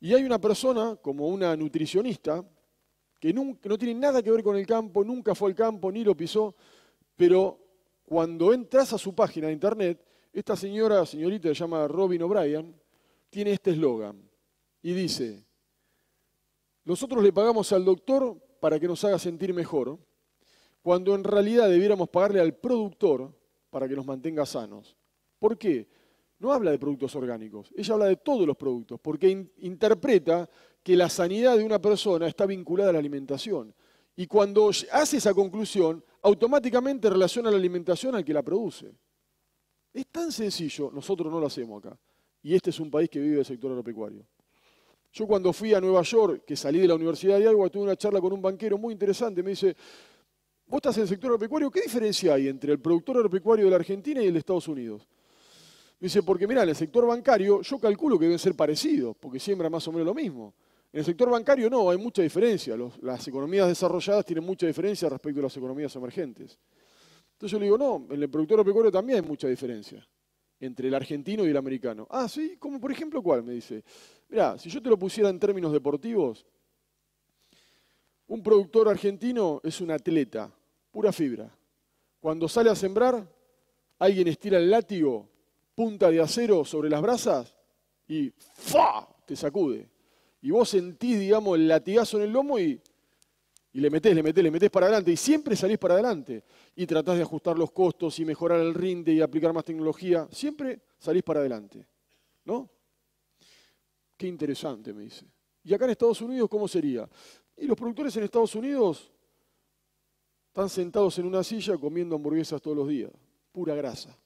y hay una persona, como una nutricionista, que no tiene nada que ver con el campo, nunca fue al campo, ni lo pisó, pero cuando entras a su página de internet, esta señora, señorita, se llama Robin O'Brien, tiene este eslogan y dice, nosotros le pagamos al doctor para que nos haga sentir mejor, cuando en realidad debiéramos pagarle al productor para que nos mantenga sanos. ¿Por qué? no habla de productos orgánicos, ella habla de todos los productos, porque interpreta que la sanidad de una persona está vinculada a la alimentación. Y cuando hace esa conclusión, automáticamente relaciona la alimentación al que la produce. Es tan sencillo, nosotros no lo hacemos acá. Y este es un país que vive del sector agropecuario. Yo cuando fui a Nueva York, que salí de la Universidad de Iowa, tuve una charla con un banquero muy interesante, me dice, vos estás en el sector agropecuario, ¿qué diferencia hay entre el productor agropecuario de la Argentina y el de Estados Unidos? Dice, porque mira, en el sector bancario yo calculo que deben ser parecidos, porque siembra más o menos lo mismo. En el sector bancario no, hay mucha diferencia. las economías desarrolladas tienen mucha diferencia respecto a las economías emergentes. Entonces yo le digo, no, en el productor agropecuario también hay mucha diferencia entre el argentino y el americano. Ah, sí, como por ejemplo cuál, me dice. Mira, si yo te lo pusiera en términos deportivos, un productor argentino es un atleta, pura fibra. Cuando sale a sembrar, alguien estira el látigo punta de acero sobre las brasas y ¡fa! te sacude. Y vos sentís, digamos, el latigazo en el lomo y, y le metés, le metés, le metés para adelante. Y siempre salís para adelante. Y tratás de ajustar los costos y mejorar el rinde y aplicar más tecnología. Siempre salís para adelante. ¿No? Qué interesante, me dice. ¿Y acá en Estados Unidos cómo sería? Y los productores en Estados Unidos están sentados en una silla comiendo hamburguesas todos los días. Pura grasa.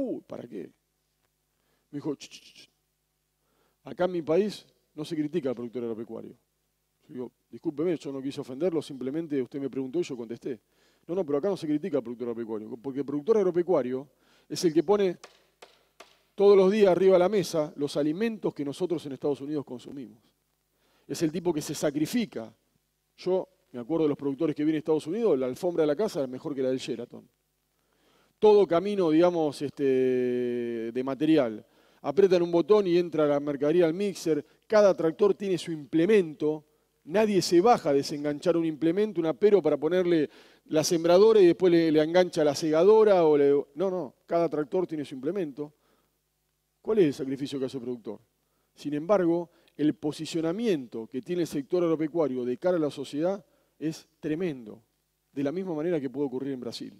Uh, ¿para qué? Me dijo, acá en mi país no se critica al productor agropecuario. Yo digo, discúlpeme, yo no quise ofenderlo, simplemente usted me preguntó y yo contesté. No, no, pero acá no se critica al productor agropecuario, porque el productor agropecuario es el que pone todos los días arriba a la mesa los alimentos que nosotros en Estados Unidos consumimos. Es el tipo que se sacrifica. Yo me acuerdo de los productores que vienen a Estados Unidos, la alfombra de la casa es mejor que la del Sheraton todo camino, digamos, este, de material. Apretan un botón y entra la mercadería al mixer. Cada tractor tiene su implemento. Nadie se baja a desenganchar un implemento, un apero para ponerle la sembradora y después le, engancha la segadora. O No, no, cada tractor tiene su implemento. ¿Cuál es el sacrificio que hace el productor? Sin embargo, el posicionamiento que tiene el sector agropecuario de cara a la sociedad es tremendo, de la misma manera que puede ocurrir en Brasil.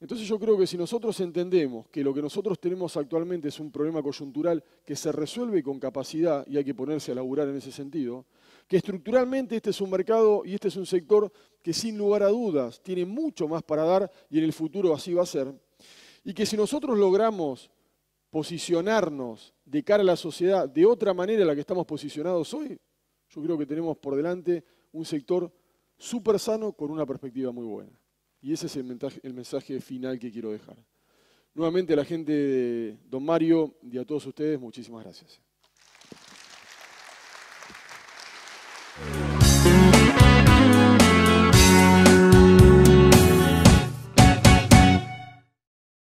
Entonces yo creo que si nosotros entendemos que lo que nosotros tenemos actualmente es un problema coyuntural que se resuelve con capacidad y hay que ponerse a laburar en ese sentido, que estructuralmente este es un mercado y este es un sector que sin lugar a dudas tiene mucho más para dar y en el futuro así va a ser, y que si nosotros logramos posicionarnos de cara a la sociedad de otra manera a la que estamos posicionados hoy, yo creo que tenemos por delante un sector súper sano con una perspectiva muy buena. Y ese es el mensaje, final que quiero dejar. Nuevamente a la gente de Don Mario y a todos ustedes, muchísimas gracias.